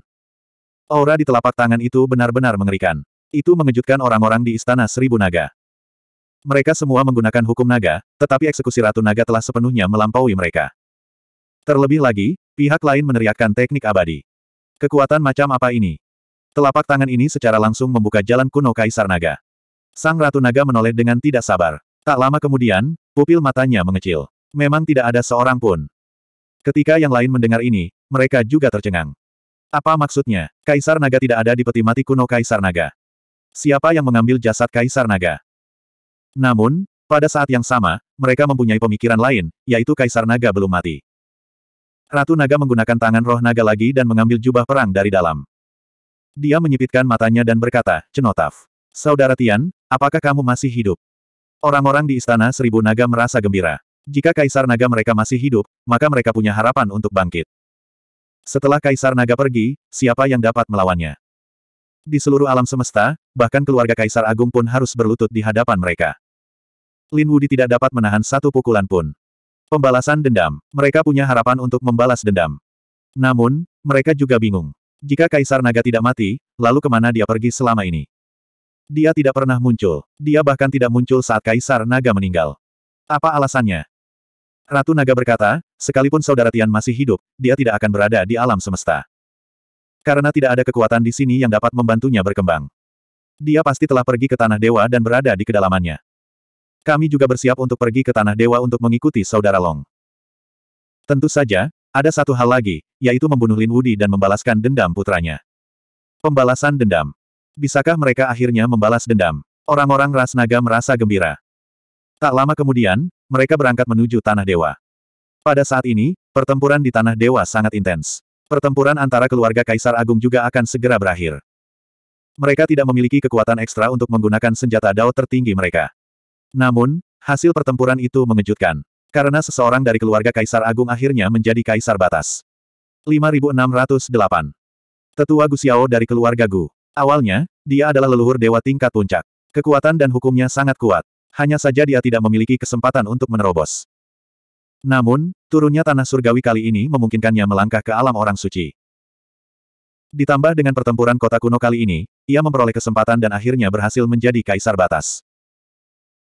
Aura di telapak tangan itu benar-benar mengerikan. Itu mengejutkan orang-orang di Istana Seribu Naga. Mereka semua menggunakan hukum naga, tetapi eksekusi Ratu Naga telah sepenuhnya melampaui mereka. Terlebih lagi, pihak lain meneriakkan teknik abadi. Kekuatan macam apa ini? Telapak tangan ini secara langsung membuka jalan kuno Kaisar Naga. Sang Ratu Naga menoleh dengan tidak sabar. Tak lama kemudian, pupil matanya mengecil. Memang tidak ada seorang pun. Ketika yang lain mendengar ini, mereka juga tercengang. Apa maksudnya? Kaisar Naga tidak ada di peti mati kuno Kaisar Naga siapa yang mengambil jasad Kaisar Naga. Namun, pada saat yang sama, mereka mempunyai pemikiran lain, yaitu Kaisar Naga belum mati. Ratu Naga menggunakan tangan roh naga lagi dan mengambil jubah perang dari dalam. Dia menyipitkan matanya dan berkata, Cenotaf. Saudara Tian, apakah kamu masih hidup? Orang-orang di Istana Seribu Naga merasa gembira. Jika Kaisar Naga mereka masih hidup, maka mereka punya harapan untuk bangkit. Setelah Kaisar Naga pergi, siapa yang dapat melawannya? Di seluruh alam semesta, bahkan keluarga Kaisar Agung pun harus berlutut di hadapan mereka. Lin Wudi tidak dapat menahan satu pukulan pun. Pembalasan dendam. Mereka punya harapan untuk membalas dendam. Namun, mereka juga bingung. Jika Kaisar Naga tidak mati, lalu kemana dia pergi selama ini? Dia tidak pernah muncul. Dia bahkan tidak muncul saat Kaisar Naga meninggal. Apa alasannya? Ratu Naga berkata, sekalipun Saudara Tian masih hidup, dia tidak akan berada di alam semesta. Karena tidak ada kekuatan di sini yang dapat membantunya berkembang. Dia pasti telah pergi ke Tanah Dewa dan berada di kedalamannya. Kami juga bersiap untuk pergi ke Tanah Dewa untuk mengikuti Saudara Long. Tentu saja, ada satu hal lagi, yaitu membunuh Lin Wudi dan membalaskan dendam putranya. Pembalasan dendam. Bisakah mereka akhirnya membalas dendam? Orang-orang ras naga merasa gembira. Tak lama kemudian, mereka berangkat menuju Tanah Dewa. Pada saat ini, pertempuran di Tanah Dewa sangat intens. Pertempuran antara keluarga Kaisar Agung juga akan segera berakhir. Mereka tidak memiliki kekuatan ekstra untuk menggunakan senjata dao tertinggi mereka. Namun, hasil pertempuran itu mengejutkan. Karena seseorang dari keluarga Kaisar Agung akhirnya menjadi Kaisar Batas. 5608 Tetua Gusiao dari keluarga Gu. Awalnya, dia adalah leluhur dewa tingkat puncak. Kekuatan dan hukumnya sangat kuat. Hanya saja dia tidak memiliki kesempatan untuk menerobos. Namun, turunnya tanah surgawi kali ini memungkinkannya melangkah ke alam orang suci. Ditambah dengan pertempuran kota kuno kali ini, ia memperoleh kesempatan dan akhirnya berhasil menjadi kaisar batas.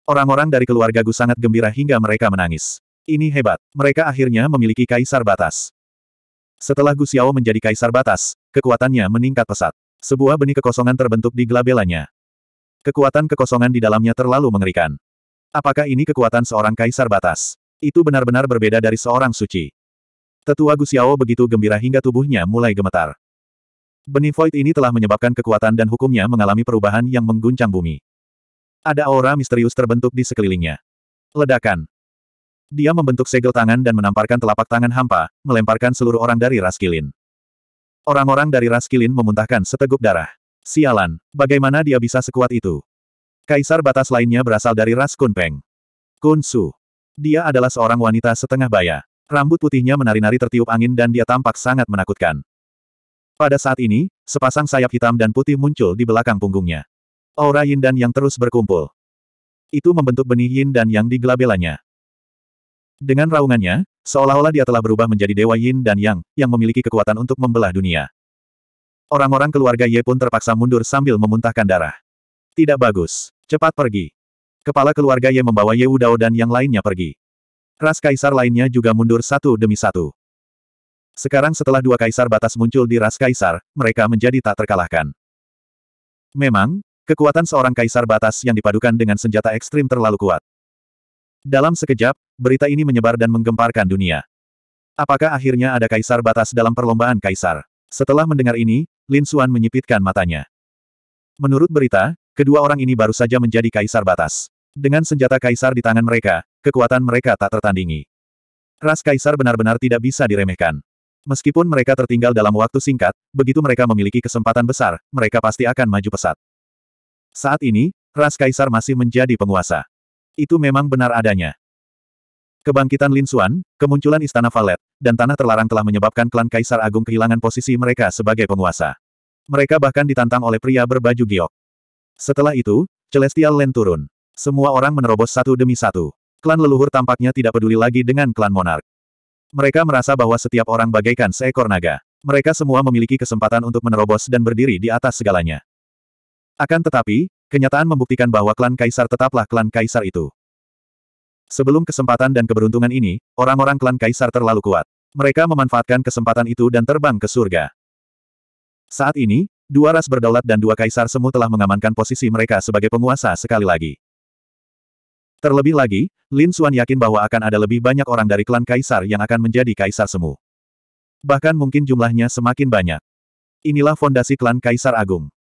Orang-orang dari keluarga Gu sangat gembira hingga mereka menangis. Ini hebat, mereka akhirnya memiliki kaisar batas. Setelah Gu Xiao menjadi kaisar batas, kekuatannya meningkat pesat. Sebuah benih kekosongan terbentuk di gelabelanya. Kekuatan kekosongan di dalamnya terlalu mengerikan. Apakah ini kekuatan seorang kaisar batas? Itu benar-benar berbeda dari seorang suci. Tetua Gu Xiao begitu gembira hingga tubuhnya mulai gemetar. Benih void ini telah menyebabkan kekuatan dan hukumnya mengalami perubahan yang mengguncang bumi. Ada aura misterius terbentuk di sekelilingnya. Ledakan. Dia membentuk segel tangan dan menamparkan telapak tangan hampa, melemparkan seluruh orang dari Raskilin. Orang-orang dari Raskilin memuntahkan seteguk darah. Sialan, bagaimana dia bisa sekuat itu? Kaisar batas lainnya berasal dari ras Kunpeng. Kunsu. Dia adalah seorang wanita setengah baya. Rambut putihnya menari-nari tertiup angin dan dia tampak sangat menakutkan. Pada saat ini, sepasang sayap hitam dan putih muncul di belakang punggungnya. Aura yin dan yang terus berkumpul. Itu membentuk benih yin dan yang di gelabelanya. Dengan raungannya, seolah-olah dia telah berubah menjadi dewa yin dan yang, yang memiliki kekuatan untuk membelah dunia. Orang-orang keluarga Ye pun terpaksa mundur sambil memuntahkan darah. Tidak bagus. Cepat pergi. Kepala keluarga Ye membawa Ye Wudao dan yang lainnya pergi. Ras kaisar lainnya juga mundur satu demi satu. Sekarang setelah dua kaisar batas muncul di ras kaisar, mereka menjadi tak terkalahkan. Memang, kekuatan seorang kaisar batas yang dipadukan dengan senjata ekstrim terlalu kuat. Dalam sekejap, berita ini menyebar dan menggemparkan dunia. Apakah akhirnya ada kaisar batas dalam perlombaan kaisar? Setelah mendengar ini, Lin Xuan menyipitkan matanya. Menurut berita, kedua orang ini baru saja menjadi kaisar batas. Dengan senjata kaisar di tangan mereka, kekuatan mereka tak tertandingi. Ras kaisar benar-benar tidak bisa diremehkan. Meskipun mereka tertinggal dalam waktu singkat, begitu mereka memiliki kesempatan besar, mereka pasti akan maju pesat. Saat ini, ras kaisar masih menjadi penguasa. Itu memang benar adanya. Kebangkitan Lin Xuan, kemunculan Istana Valet, dan Tanah Terlarang telah menyebabkan klan Kaisar Agung kehilangan posisi mereka sebagai penguasa. Mereka bahkan ditantang oleh pria berbaju giok. Setelah itu, Celestial Land turun. Semua orang menerobos satu demi satu. Klan leluhur tampaknya tidak peduli lagi dengan klan monark. Mereka merasa bahwa setiap orang bagaikan seekor naga. Mereka semua memiliki kesempatan untuk menerobos dan berdiri di atas segalanya. Akan tetapi, kenyataan membuktikan bahwa klan kaisar tetaplah klan kaisar itu. Sebelum kesempatan dan keberuntungan ini, orang-orang klan kaisar terlalu kuat. Mereka memanfaatkan kesempatan itu dan terbang ke surga. Saat ini, dua ras berdaulat dan dua kaisar semu telah mengamankan posisi mereka sebagai penguasa sekali lagi. Terlebih lagi, Lin Xuan yakin bahwa akan ada lebih banyak orang dari klan Kaisar yang akan menjadi Kaisar Semu. Bahkan mungkin jumlahnya semakin banyak. Inilah fondasi klan Kaisar Agung.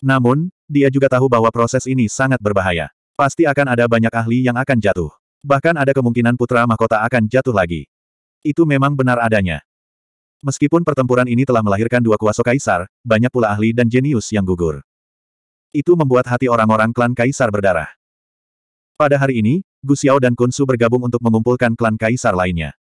Namun, dia juga tahu bahwa proses ini sangat berbahaya. Pasti akan ada banyak ahli yang akan jatuh. Bahkan ada kemungkinan putra mahkota akan jatuh lagi. Itu memang benar adanya. Meskipun pertempuran ini telah melahirkan dua kuasa kaisar, banyak pula ahli dan jenius yang gugur. Itu membuat hati orang-orang klan kaisar berdarah. Pada hari ini, Gu Xiao dan Kun Su bergabung untuk mengumpulkan klan kaisar lainnya.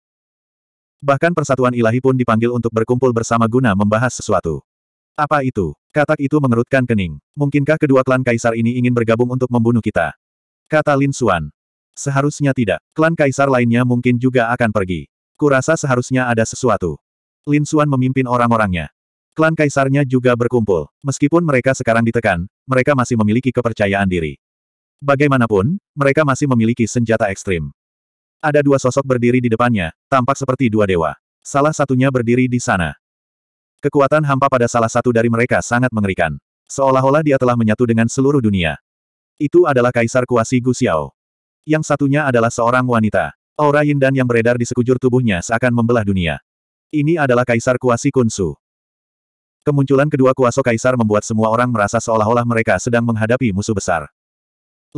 Bahkan persatuan ilahi pun dipanggil untuk berkumpul bersama guna membahas sesuatu. Apa itu? Katak itu mengerutkan kening. Mungkinkah kedua klan kaisar ini ingin bergabung untuk membunuh kita? Kata Lin Xuan. Seharusnya tidak. Klan kaisar lainnya mungkin juga akan pergi. Kurasa seharusnya ada sesuatu. Lin Xuan memimpin orang-orangnya. Klan kaisarnya juga berkumpul. Meskipun mereka sekarang ditekan, mereka masih memiliki kepercayaan diri. Bagaimanapun, mereka masih memiliki senjata ekstrim. Ada dua sosok berdiri di depannya, tampak seperti dua dewa. Salah satunya berdiri di sana. Kekuatan hampa pada salah satu dari mereka sangat mengerikan. Seolah-olah dia telah menyatu dengan seluruh dunia. Itu adalah Kaisar Kuasi Gu Xiao. Yang satunya adalah seorang wanita. Aura yin dan yang beredar di sekujur tubuhnya seakan membelah dunia. Ini adalah Kaisar Kuasi Kunsu. Kemunculan kedua kuaso kaisar membuat semua orang merasa seolah-olah mereka sedang menghadapi musuh besar.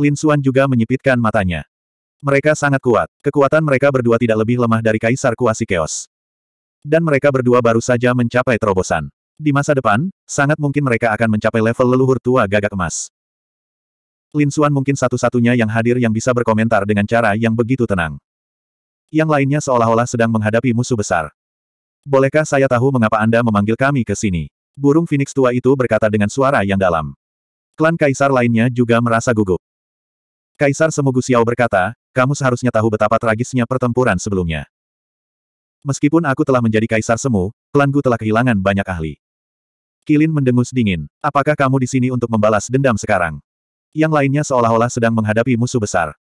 Lin Xuan juga menyipitkan matanya. Mereka sangat kuat. Kekuatan mereka berdua tidak lebih lemah dari Kaisar Kuasi Keos. Dan mereka berdua baru saja mencapai terobosan. Di masa depan, sangat mungkin mereka akan mencapai level leluhur tua gagak emas. Lin Xuan mungkin satu-satunya yang hadir yang bisa berkomentar dengan cara yang begitu tenang. Yang lainnya seolah-olah sedang menghadapi musuh besar. Bolehkah saya tahu mengapa Anda memanggil kami ke sini? Burung Phoenix tua itu berkata dengan suara yang dalam. Klan kaisar lainnya juga merasa gugup. Kaisar Semugu Xiao berkata, kamu seharusnya tahu betapa tragisnya pertempuran sebelumnya. Meskipun aku telah menjadi Kaisar Semu, klanku telah kehilangan banyak ahli. Kilin mendengus dingin. Apakah kamu di sini untuk membalas dendam sekarang? Yang lainnya seolah-olah sedang menghadapi musuh besar.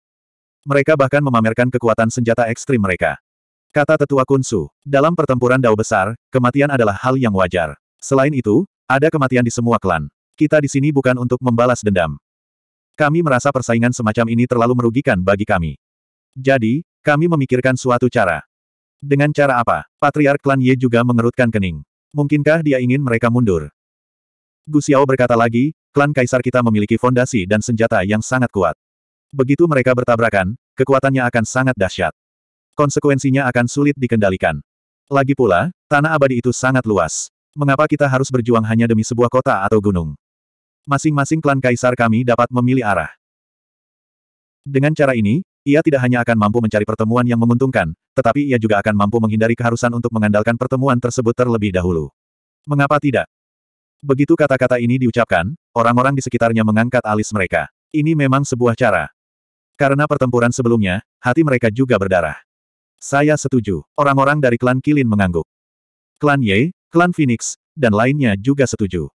Mereka bahkan memamerkan kekuatan senjata ekstrim mereka. Kata tetua Kunsu, dalam pertempuran dao besar, kematian adalah hal yang wajar. Selain itu, ada kematian di semua klan. Kita di sini bukan untuk membalas dendam. Kami merasa persaingan semacam ini terlalu merugikan bagi kami. Jadi, kami memikirkan suatu cara. Dengan cara apa? Patriark Klan Ye juga mengerutkan kening. Mungkinkah dia ingin mereka mundur? Gu Xiao berkata lagi, klan kaisar kita memiliki fondasi dan senjata yang sangat kuat. Begitu mereka bertabrakan, kekuatannya akan sangat dahsyat. Konsekuensinya akan sulit dikendalikan. Lagi pula, tanah abadi itu sangat luas. Mengapa kita harus berjuang hanya demi sebuah kota atau gunung? masing-masing klan kaisar kami dapat memilih arah. Dengan cara ini, ia tidak hanya akan mampu mencari pertemuan yang menguntungkan, tetapi ia juga akan mampu menghindari keharusan untuk mengandalkan pertemuan tersebut terlebih dahulu. Mengapa tidak? Begitu kata-kata ini diucapkan, orang-orang di sekitarnya mengangkat alis mereka. Ini memang sebuah cara. Karena pertempuran sebelumnya, hati mereka juga berdarah. Saya setuju. Orang-orang dari klan Kilin mengangguk. Klan Ye, klan Phoenix, dan lainnya juga setuju.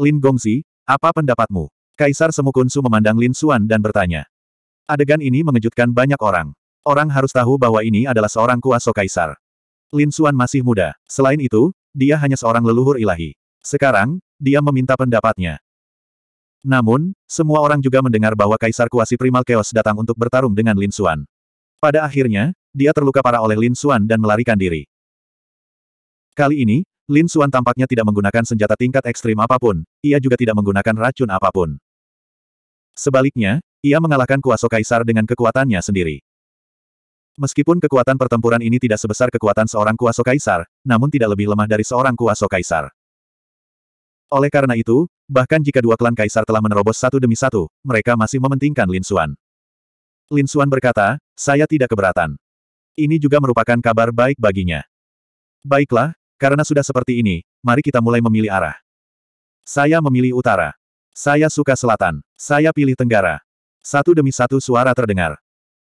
Lin Gongzi, apa pendapatmu? Kaisar Semu Kunsu memandang Lin Suan dan bertanya. Adegan ini mengejutkan banyak orang. Orang harus tahu bahwa ini adalah seorang kuasa kaisar. Lin Suan masih muda. Selain itu, dia hanya seorang leluhur ilahi. Sekarang, dia meminta pendapatnya. Namun, semua orang juga mendengar bahwa Kaisar Kuasi Primal Chaos datang untuk bertarung dengan Lin Suan. Pada akhirnya, dia terluka parah oleh Lin Suan dan melarikan diri. Kali ini, Lin Suan tampaknya tidak menggunakan senjata tingkat ekstrim apapun, ia juga tidak menggunakan racun apapun. Sebaliknya, ia mengalahkan Kuasa Kaisar dengan kekuatannya sendiri. Meskipun kekuatan pertempuran ini tidak sebesar kekuatan seorang Kuasa Kaisar, namun tidak lebih lemah dari seorang Kuasa Kaisar. Oleh karena itu, bahkan jika dua klan Kaisar telah menerobos satu demi satu, mereka masih mementingkan Lin Suan. Lin Suan berkata, saya tidak keberatan. Ini juga merupakan kabar baik baginya. Baiklah, karena sudah seperti ini, mari kita mulai memilih arah. Saya memilih utara. Saya suka selatan. Saya pilih tenggara. Satu demi satu suara terdengar.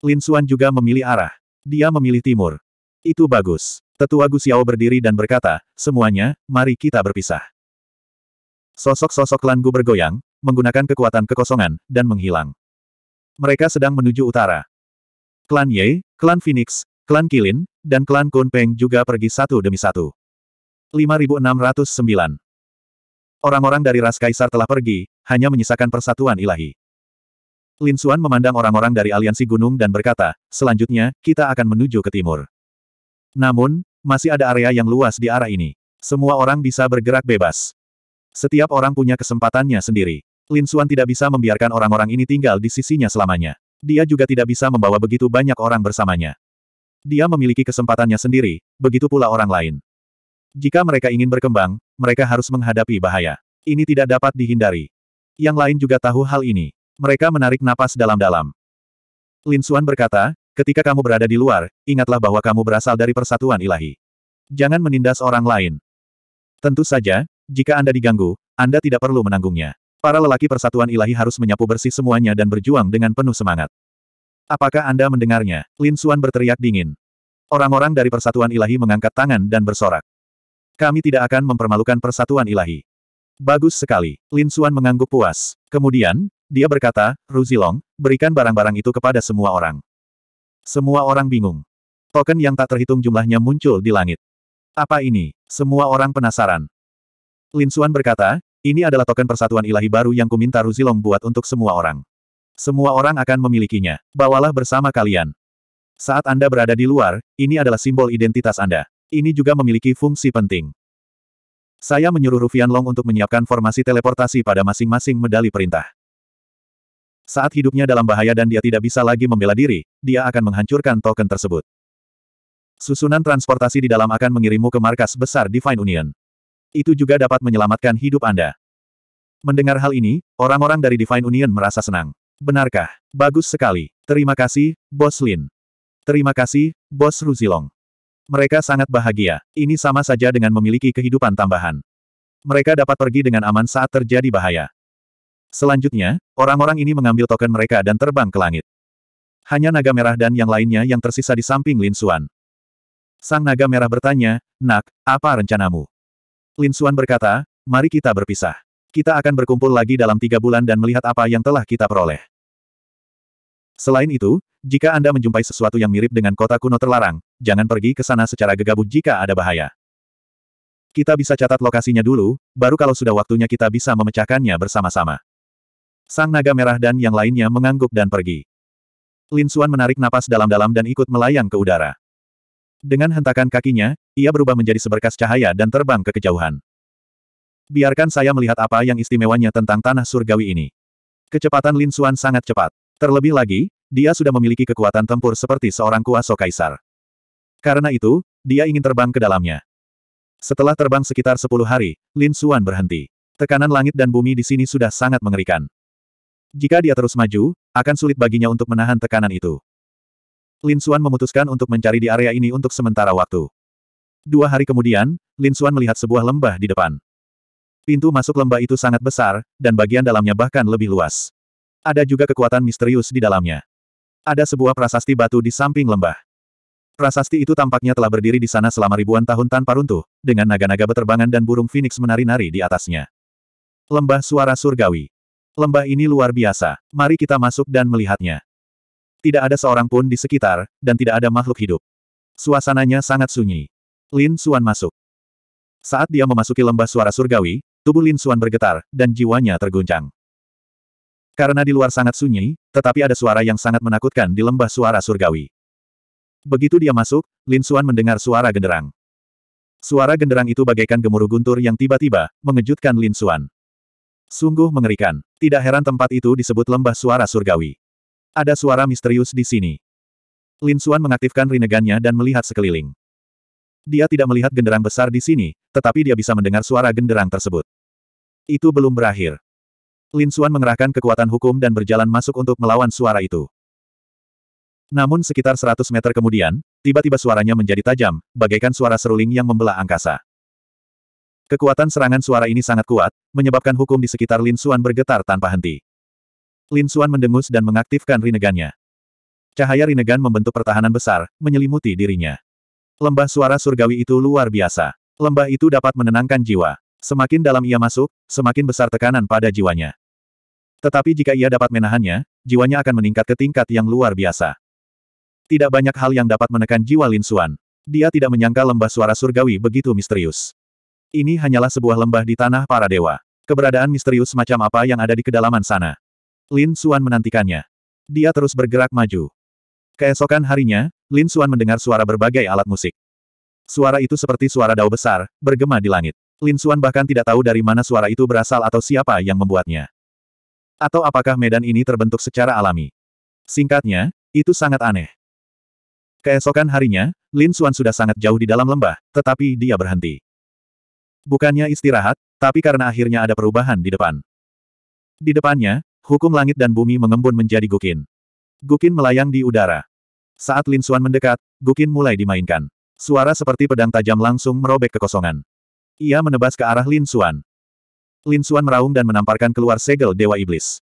Lin Xuan juga memilih arah. Dia memilih timur. Itu bagus. Tetua Gu Xiao berdiri dan berkata, semuanya, mari kita berpisah. Sosok-sosok Lan Gu bergoyang, menggunakan kekuatan kekosongan, dan menghilang. Mereka sedang menuju utara. Klan Ye, Klan Phoenix, Klan Kilin, dan Klan Kun Peng juga pergi satu demi satu. 5609. Orang-orang dari ras kaisar telah pergi, hanya menyisakan persatuan ilahi. Lin Xuan memandang orang-orang dari aliansi gunung dan berkata, selanjutnya, kita akan menuju ke timur. Namun, masih ada area yang luas di arah ini. Semua orang bisa bergerak bebas. Setiap orang punya kesempatannya sendiri. Lin Xuan tidak bisa membiarkan orang-orang ini tinggal di sisinya selamanya. Dia juga tidak bisa membawa begitu banyak orang bersamanya. Dia memiliki kesempatannya sendiri, begitu pula orang lain. Jika mereka ingin berkembang, mereka harus menghadapi bahaya. Ini tidak dapat dihindari. Yang lain juga tahu hal ini. Mereka menarik napas dalam-dalam. Lin Xuan berkata, ketika kamu berada di luar, ingatlah bahwa kamu berasal dari persatuan ilahi. Jangan menindas orang lain. Tentu saja, jika Anda diganggu, Anda tidak perlu menanggungnya. Para lelaki persatuan ilahi harus menyapu bersih semuanya dan berjuang dengan penuh semangat. Apakah Anda mendengarnya? Lin Xuan berteriak dingin. Orang-orang dari persatuan ilahi mengangkat tangan dan bersorak. Kami tidak akan mempermalukan persatuan ilahi. Bagus sekali. Lin Xuan mengangguk puas. Kemudian, dia berkata, Ruzilong, berikan barang-barang itu kepada semua orang. Semua orang bingung. Token yang tak terhitung jumlahnya muncul di langit. Apa ini? Semua orang penasaran. Lin Xuan berkata, ini adalah token persatuan ilahi baru yang kuminta Ruzilong buat untuk semua orang. Semua orang akan memilikinya. Bawalah bersama kalian. Saat Anda berada di luar, ini adalah simbol identitas Anda. Ini juga memiliki fungsi penting. Saya menyuruh Rufian Long untuk menyiapkan formasi teleportasi pada masing-masing medali perintah. Saat hidupnya dalam bahaya dan dia tidak bisa lagi membela diri, dia akan menghancurkan token tersebut. Susunan transportasi di dalam akan mengirimmu ke markas besar Divine Union. Itu juga dapat menyelamatkan hidup Anda. Mendengar hal ini, orang-orang dari Divine Union merasa senang. Benarkah? Bagus sekali. Terima kasih, Bos Lin. Terima kasih, Bos Ruzilong. Mereka sangat bahagia. Ini sama saja dengan memiliki kehidupan tambahan. Mereka dapat pergi dengan aman saat terjadi bahaya. Selanjutnya, orang-orang ini mengambil token mereka dan terbang ke langit. Hanya naga merah dan yang lainnya yang tersisa di samping Lin Xuan. Sang naga merah bertanya, Nak, apa rencanamu? Lin Xuan berkata, mari kita berpisah. Kita akan berkumpul lagi dalam tiga bulan dan melihat apa yang telah kita peroleh. Selain itu, jika Anda menjumpai sesuatu yang mirip dengan kota kuno terlarang, jangan pergi ke sana secara gegabah jika ada bahaya. Kita bisa catat lokasinya dulu, baru kalau sudah waktunya kita bisa memecahkannya bersama-sama. Sang naga merah dan yang lainnya mengangguk dan pergi. Lin Xuan menarik napas dalam-dalam dan ikut melayang ke udara. Dengan hentakan kakinya, ia berubah menjadi seberkas cahaya dan terbang ke kejauhan. Biarkan saya melihat apa yang istimewanya tentang tanah surgawi ini. Kecepatan Lin Xuan sangat cepat. Terlebih lagi, dia sudah memiliki kekuatan tempur seperti seorang kuasa kaisar. Karena itu, dia ingin terbang ke dalamnya. Setelah terbang sekitar 10 hari, Lin Xuan berhenti. Tekanan langit dan bumi di sini sudah sangat mengerikan. Jika dia terus maju, akan sulit baginya untuk menahan tekanan itu. Lin Xuan memutuskan untuk mencari di area ini untuk sementara waktu. Dua hari kemudian, Lin Xuan melihat sebuah lembah di depan. Pintu masuk lembah itu sangat besar, dan bagian dalamnya bahkan lebih luas. Ada juga kekuatan misterius di dalamnya. Ada sebuah prasasti batu di samping lembah. Prasasti itu tampaknya telah berdiri di sana selama ribuan tahun tanpa runtuh, dengan naga-naga beterbangan dan burung phoenix menari-nari di atasnya. Lembah suara surgawi. Lembah ini luar biasa. Mari kita masuk dan melihatnya. Tidak ada seorang pun di sekitar, dan tidak ada makhluk hidup. Suasananya sangat sunyi. Lin Suan masuk. Saat dia memasuki lembah suara surgawi, tubuh Lin Suan bergetar, dan jiwanya terguncang. Karena di luar sangat sunyi, tetapi ada suara yang sangat menakutkan di lembah suara surgawi. Begitu dia masuk, Lin Xuan mendengar suara genderang. Suara genderang itu bagaikan gemuruh guntur yang tiba-tiba, mengejutkan Lin Xuan. Sungguh mengerikan. Tidak heran tempat itu disebut lembah suara surgawi. Ada suara misterius di sini. Lin Xuan mengaktifkan rinegannya dan melihat sekeliling. Dia tidak melihat genderang besar di sini, tetapi dia bisa mendengar suara genderang tersebut. Itu belum berakhir. Lin Xuan mengerahkan kekuatan hukum dan berjalan masuk untuk melawan suara itu. Namun sekitar 100 meter kemudian, tiba-tiba suaranya menjadi tajam, bagaikan suara seruling yang membelah angkasa. Kekuatan serangan suara ini sangat kuat, menyebabkan hukum di sekitar Lin Xuan bergetar tanpa henti. Lin Xuan mendengus dan mengaktifkan rinegannya. Cahaya rinegan membentuk pertahanan besar, menyelimuti dirinya. Lembah suara surgawi itu luar biasa. Lembah itu dapat menenangkan jiwa. Semakin dalam ia masuk, semakin besar tekanan pada jiwanya. Tetapi jika ia dapat menahannya, jiwanya akan meningkat ke tingkat yang luar biasa. Tidak banyak hal yang dapat menekan jiwa Lin Suan. Dia tidak menyangka lembah suara surgawi begitu misterius. Ini hanyalah sebuah lembah di tanah para dewa. Keberadaan misterius macam apa yang ada di kedalaman sana? Lin Suan menantikannya. Dia terus bergerak maju. Keesokan harinya, Lin Suan mendengar suara berbagai alat musik. Suara itu seperti suara dao besar, bergema di langit. Lin Suan bahkan tidak tahu dari mana suara itu berasal atau siapa yang membuatnya. Atau apakah medan ini terbentuk secara alami? Singkatnya, itu sangat aneh. Keesokan harinya, Lin Xuan sudah sangat jauh di dalam lembah, tetapi dia berhenti. Bukannya istirahat, tapi karena akhirnya ada perubahan di depan. Di depannya, hukum langit dan bumi mengembun menjadi Gukin. Gukin melayang di udara. Saat Lin Xuan mendekat, Gukin mulai dimainkan. Suara seperti pedang tajam langsung merobek kekosongan. Ia menebas ke arah Lin Xuan. Lin Suan meraung dan menamparkan keluar segel Dewa Iblis.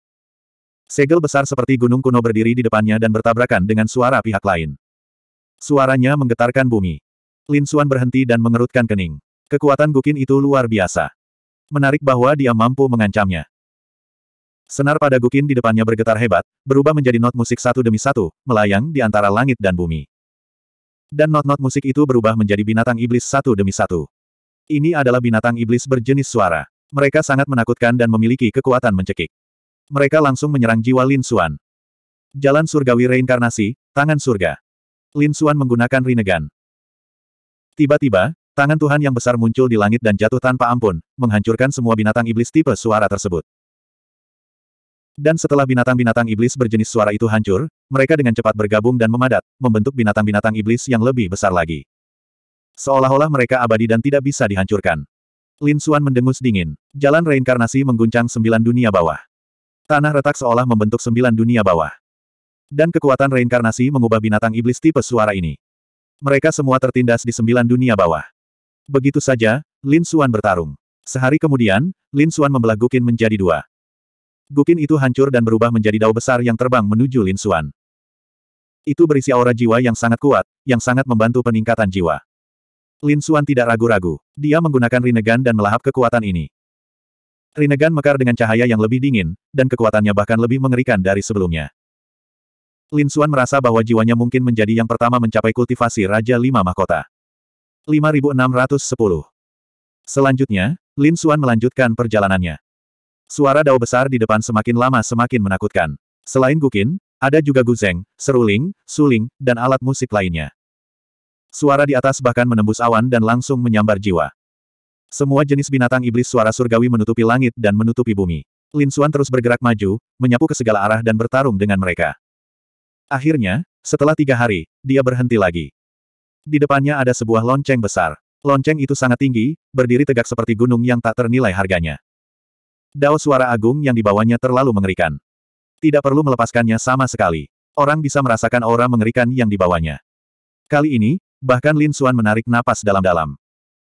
Segel besar seperti gunung kuno berdiri di depannya dan bertabrakan dengan suara pihak lain. Suaranya menggetarkan bumi. Lin Suan berhenti dan mengerutkan kening. Kekuatan Gukin itu luar biasa. Menarik bahwa dia mampu mengancamnya. Senar pada Gukin di depannya bergetar hebat, berubah menjadi not musik satu demi satu, melayang di antara langit dan bumi. Dan not-not musik itu berubah menjadi binatang iblis satu demi satu. Ini adalah binatang iblis berjenis suara. Mereka sangat menakutkan dan memiliki kekuatan mencekik. Mereka langsung menyerang jiwa Lin Xuan. Jalan surgawi reinkarnasi, tangan surga. Lin Xuan menggunakan Rinnegan. Tiba-tiba, tangan Tuhan yang besar muncul di langit dan jatuh tanpa ampun, menghancurkan semua binatang iblis tipe suara tersebut. Dan setelah binatang-binatang iblis berjenis suara itu hancur, mereka dengan cepat bergabung dan memadat, membentuk binatang-binatang iblis yang lebih besar lagi. Seolah-olah mereka abadi dan tidak bisa dihancurkan. Lin Suan mendengus dingin. Jalan reinkarnasi mengguncang sembilan dunia bawah. Tanah retak seolah membentuk sembilan dunia bawah. Dan kekuatan reinkarnasi mengubah binatang iblis tipe suara ini. Mereka semua tertindas di sembilan dunia bawah. Begitu saja, Lin Suan bertarung. Sehari kemudian, Lin Suan membelah Gukin menjadi dua. Gukin itu hancur dan berubah menjadi dao besar yang terbang menuju Lin Suan. Itu berisi aura jiwa yang sangat kuat, yang sangat membantu peningkatan jiwa. Lin Xuan tidak ragu-ragu. Dia menggunakan Rinnegan dan melahap kekuatan ini. Rinnegan mekar dengan cahaya yang lebih dingin, dan kekuatannya bahkan lebih mengerikan dari sebelumnya. Lin Xuan merasa bahwa jiwanya mungkin menjadi yang pertama mencapai kultivasi Raja Lima Mahkota. 5610. Selanjutnya, Lin Xuan melanjutkan perjalanannya. Suara dao besar di depan semakin lama semakin menakutkan. Selain Gukin, ada juga Guzeng, Seruling, Suling, dan alat musik lainnya. Suara di atas bahkan menembus awan dan langsung menyambar jiwa. Semua jenis binatang iblis suara surgawi menutupi langit dan menutupi bumi. Lin Xuan terus bergerak maju, menyapu ke segala arah dan bertarung dengan mereka. Akhirnya, setelah tiga hari, dia berhenti lagi. Di depannya ada sebuah lonceng besar. Lonceng itu sangat tinggi, berdiri tegak seperti gunung yang tak ternilai harganya. Dao suara agung yang dibawanya terlalu mengerikan. Tidak perlu melepaskannya sama sekali. Orang bisa merasakan aura mengerikan yang dibawanya. Kali ini, Bahkan Lin Xuan menarik napas dalam-dalam.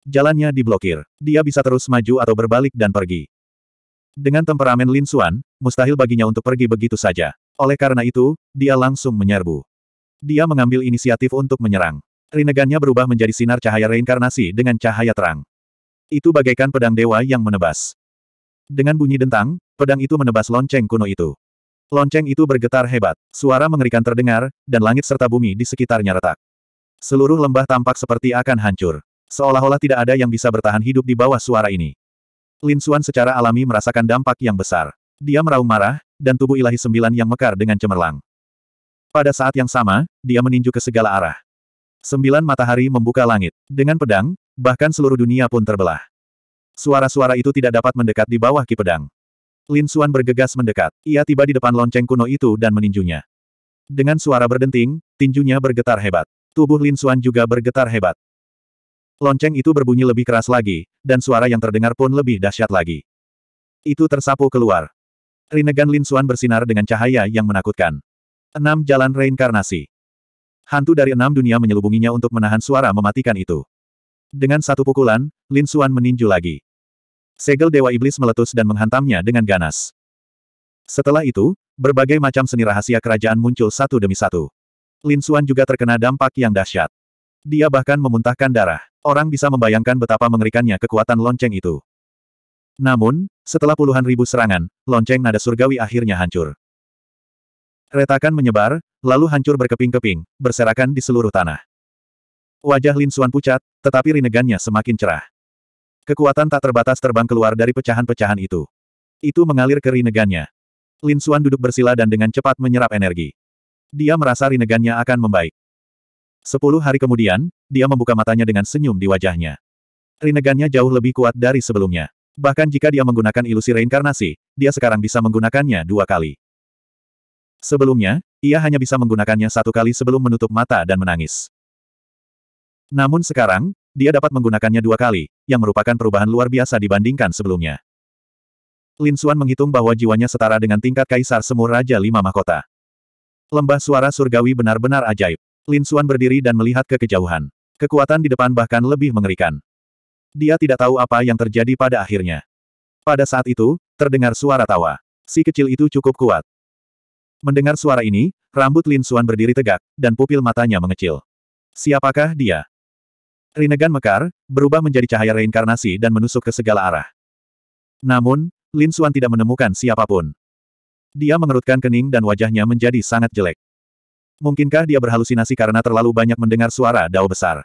Jalannya diblokir. Dia bisa terus maju atau berbalik dan pergi. Dengan temperamen Lin Xuan, mustahil baginya untuk pergi begitu saja. Oleh karena itu, dia langsung menyerbu. Dia mengambil inisiatif untuk menyerang. Rinegannya berubah menjadi sinar cahaya reinkarnasi dengan cahaya terang. Itu bagaikan pedang dewa yang menebas. Dengan bunyi dentang, pedang itu menebas lonceng kuno itu. Lonceng itu bergetar hebat, suara mengerikan terdengar, dan langit serta bumi di sekitarnya retak. Seluruh lembah tampak seperti akan hancur. Seolah-olah tidak ada yang bisa bertahan hidup di bawah suara ini. Lin Xuan secara alami merasakan dampak yang besar. Dia meraung marah, dan tubuh ilahi sembilan yang mekar dengan cemerlang. Pada saat yang sama, dia meninju ke segala arah. Sembilan matahari membuka langit. Dengan pedang, bahkan seluruh dunia pun terbelah. Suara-suara itu tidak dapat mendekat di bawah ki pedang. Lin Xuan bergegas mendekat. Ia tiba di depan lonceng kuno itu dan meninjunya. Dengan suara berdenting, tinjunya bergetar hebat. Tubuh Lin Xuan juga bergetar hebat. Lonceng itu berbunyi lebih keras lagi, dan suara yang terdengar pun lebih dahsyat lagi. Itu tersapu keluar. Rinnegan Lin Xuan bersinar dengan cahaya yang menakutkan. Enam jalan reinkarnasi. Hantu dari enam dunia menyelubunginya untuk menahan suara mematikan itu. Dengan satu pukulan, Lin Xuan meninju lagi. Segel Dewa Iblis meletus dan menghantamnya dengan ganas. Setelah itu, berbagai macam seni rahasia kerajaan muncul satu demi satu. Lin Suan juga terkena dampak yang dahsyat. Dia bahkan memuntahkan darah. Orang bisa membayangkan betapa mengerikannya kekuatan lonceng itu. Namun, setelah puluhan ribu serangan, lonceng nada surgawi akhirnya hancur. Retakan menyebar, lalu hancur berkeping-keping, berserakan di seluruh tanah. Wajah Lin Suan pucat, tetapi rinegannya semakin cerah. Kekuatan tak terbatas terbang keluar dari pecahan-pecahan itu. Itu mengalir ke rinegannya. Lin Suan duduk bersila dan dengan cepat menyerap energi dia merasa rinegannya akan membaik. Sepuluh hari kemudian, dia membuka matanya dengan senyum di wajahnya. Rinegannya jauh lebih kuat dari sebelumnya. Bahkan jika dia menggunakan ilusi reinkarnasi, dia sekarang bisa menggunakannya dua kali. Sebelumnya, ia hanya bisa menggunakannya satu kali sebelum menutup mata dan menangis. Namun sekarang, dia dapat menggunakannya dua kali, yang merupakan perubahan luar biasa dibandingkan sebelumnya. Lin Xuan menghitung bahwa jiwanya setara dengan tingkat kaisar semur Raja Lima Mahkota. Lembah suara surgawi benar-benar ajaib. Lin Xuan berdiri dan melihat ke kejauhan. Kekuatan di depan bahkan lebih mengerikan. Dia tidak tahu apa yang terjadi pada akhirnya. Pada saat itu, terdengar suara tawa. Si kecil itu cukup kuat. Mendengar suara ini, rambut Lin Xuan berdiri tegak, dan pupil matanya mengecil. Siapakah dia? Rinegan mekar, berubah menjadi cahaya reinkarnasi dan menusuk ke segala arah. Namun, Lin Xuan tidak menemukan siapapun. Dia mengerutkan kening dan wajahnya menjadi sangat jelek. Mungkinkah dia berhalusinasi karena terlalu banyak mendengar suara dao besar?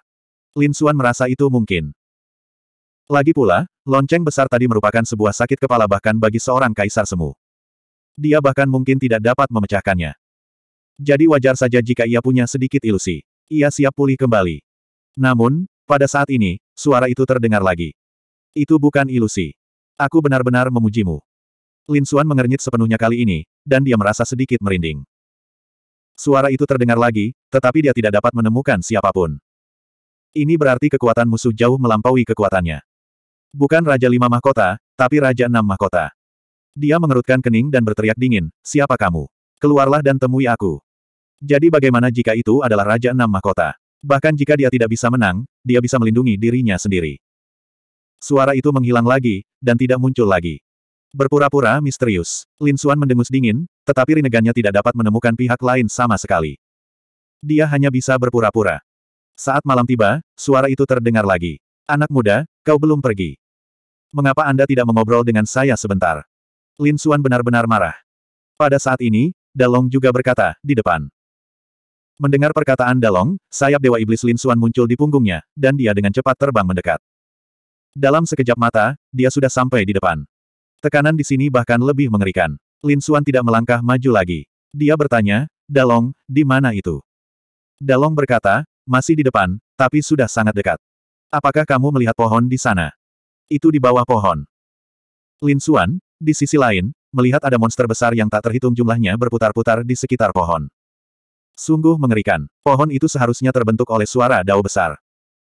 Lin Xuan merasa itu mungkin. Lagi pula, lonceng besar tadi merupakan sebuah sakit kepala bahkan bagi seorang kaisar semu. Dia bahkan mungkin tidak dapat memecahkannya. Jadi wajar saja jika ia punya sedikit ilusi. Ia siap pulih kembali. Namun, pada saat ini, suara itu terdengar lagi. Itu bukan ilusi. Aku benar-benar memujimu. Lin Xuan mengernyit sepenuhnya kali ini, dan dia merasa sedikit merinding. Suara itu terdengar lagi, tetapi dia tidak dapat menemukan siapapun. Ini berarti kekuatan musuh jauh melampaui kekuatannya. Bukan Raja Lima Mahkota, tapi Raja Enam Mahkota. Dia mengerutkan kening dan berteriak dingin, siapa kamu? Keluarlah dan temui aku. Jadi bagaimana jika itu adalah Raja Enam Mahkota? Bahkan jika dia tidak bisa menang, dia bisa melindungi dirinya sendiri. Suara itu menghilang lagi, dan tidak muncul lagi. Berpura-pura misterius, Lin Xuan mendengus dingin, tetapi rinegannya tidak dapat menemukan pihak lain sama sekali. Dia hanya bisa berpura-pura. Saat malam tiba, suara itu terdengar lagi. Anak muda, kau belum pergi. Mengapa Anda tidak mengobrol dengan saya sebentar? Lin Xuan benar-benar marah. Pada saat ini, Dalong juga berkata, di depan. Mendengar perkataan Dalong, sayap Dewa Iblis Lin Xuan muncul di punggungnya, dan dia dengan cepat terbang mendekat. Dalam sekejap mata, dia sudah sampai di depan. Tekanan di sini bahkan lebih mengerikan. Lin Xuan tidak melangkah maju lagi. Dia bertanya, Dalong, di mana itu? Dalong berkata, masih di depan, tapi sudah sangat dekat. Apakah kamu melihat pohon di sana? Itu di bawah pohon. Lin Xuan, di sisi lain, melihat ada monster besar yang tak terhitung jumlahnya berputar-putar di sekitar pohon. Sungguh mengerikan. Pohon itu seharusnya terbentuk oleh suara dao besar.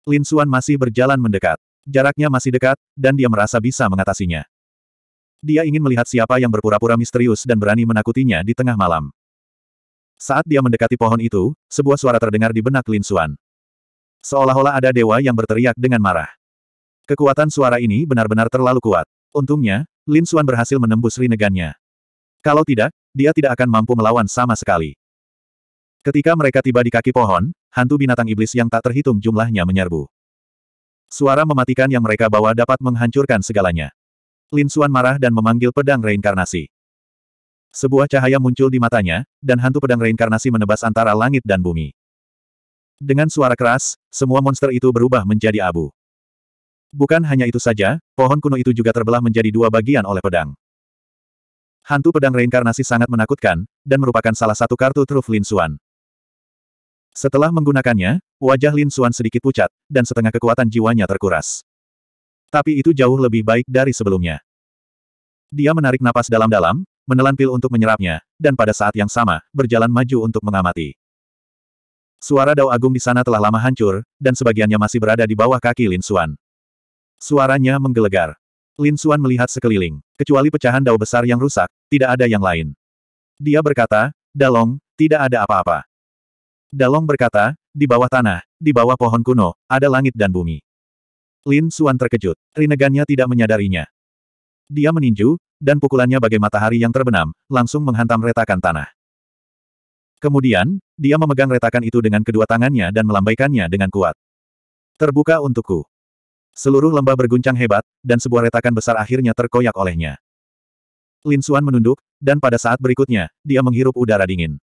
Lin Xuan masih berjalan mendekat. Jaraknya masih dekat, dan dia merasa bisa mengatasinya. Dia ingin melihat siapa yang berpura-pura misterius dan berani menakutinya di tengah malam. Saat dia mendekati pohon itu, sebuah suara terdengar di benak Lin Xuan. Seolah-olah ada dewa yang berteriak dengan marah. Kekuatan suara ini benar-benar terlalu kuat. Untungnya, Lin Xuan berhasil menembus rinegannya. Kalau tidak, dia tidak akan mampu melawan sama sekali. Ketika mereka tiba di kaki pohon, hantu binatang iblis yang tak terhitung jumlahnya menyerbu. Suara mematikan yang mereka bawa dapat menghancurkan segalanya. Lin Xuan marah dan memanggil pedang reinkarnasi. Sebuah cahaya muncul di matanya, dan hantu pedang reinkarnasi menebas antara langit dan bumi. Dengan suara keras, semua monster itu berubah menjadi abu. Bukan hanya itu saja, pohon kuno itu juga terbelah menjadi dua bagian oleh pedang. Hantu pedang reinkarnasi sangat menakutkan, dan merupakan salah satu kartu truf Lin Xuan. Setelah menggunakannya, wajah Lin Xuan sedikit pucat, dan setengah kekuatan jiwanya terkuras. Tapi itu jauh lebih baik dari sebelumnya. Dia menarik napas dalam-dalam, menelan pil untuk menyerapnya, dan pada saat yang sama, berjalan maju untuk mengamati. Suara Dao Agung di sana telah lama hancur, dan sebagiannya masih berada di bawah kaki Lin Xuan. Suaranya menggelegar. Lin Xuan melihat sekeliling, kecuali pecahan Dao besar yang rusak, tidak ada yang lain. Dia berkata, Dalong, tidak ada apa-apa. Dalong berkata, di bawah tanah, di bawah pohon kuno, ada langit dan bumi. Lin Suan terkejut. Rinegannya tidak menyadarinya. Dia meninju, dan pukulannya bagai matahari yang terbenam, langsung menghantam retakan tanah. Kemudian, dia memegang retakan itu dengan kedua tangannya dan melambaikannya dengan kuat. Terbuka untukku. Seluruh lembah berguncang hebat, dan sebuah retakan besar akhirnya terkoyak olehnya. Lin Suan menunduk, dan pada saat berikutnya, dia menghirup udara dingin.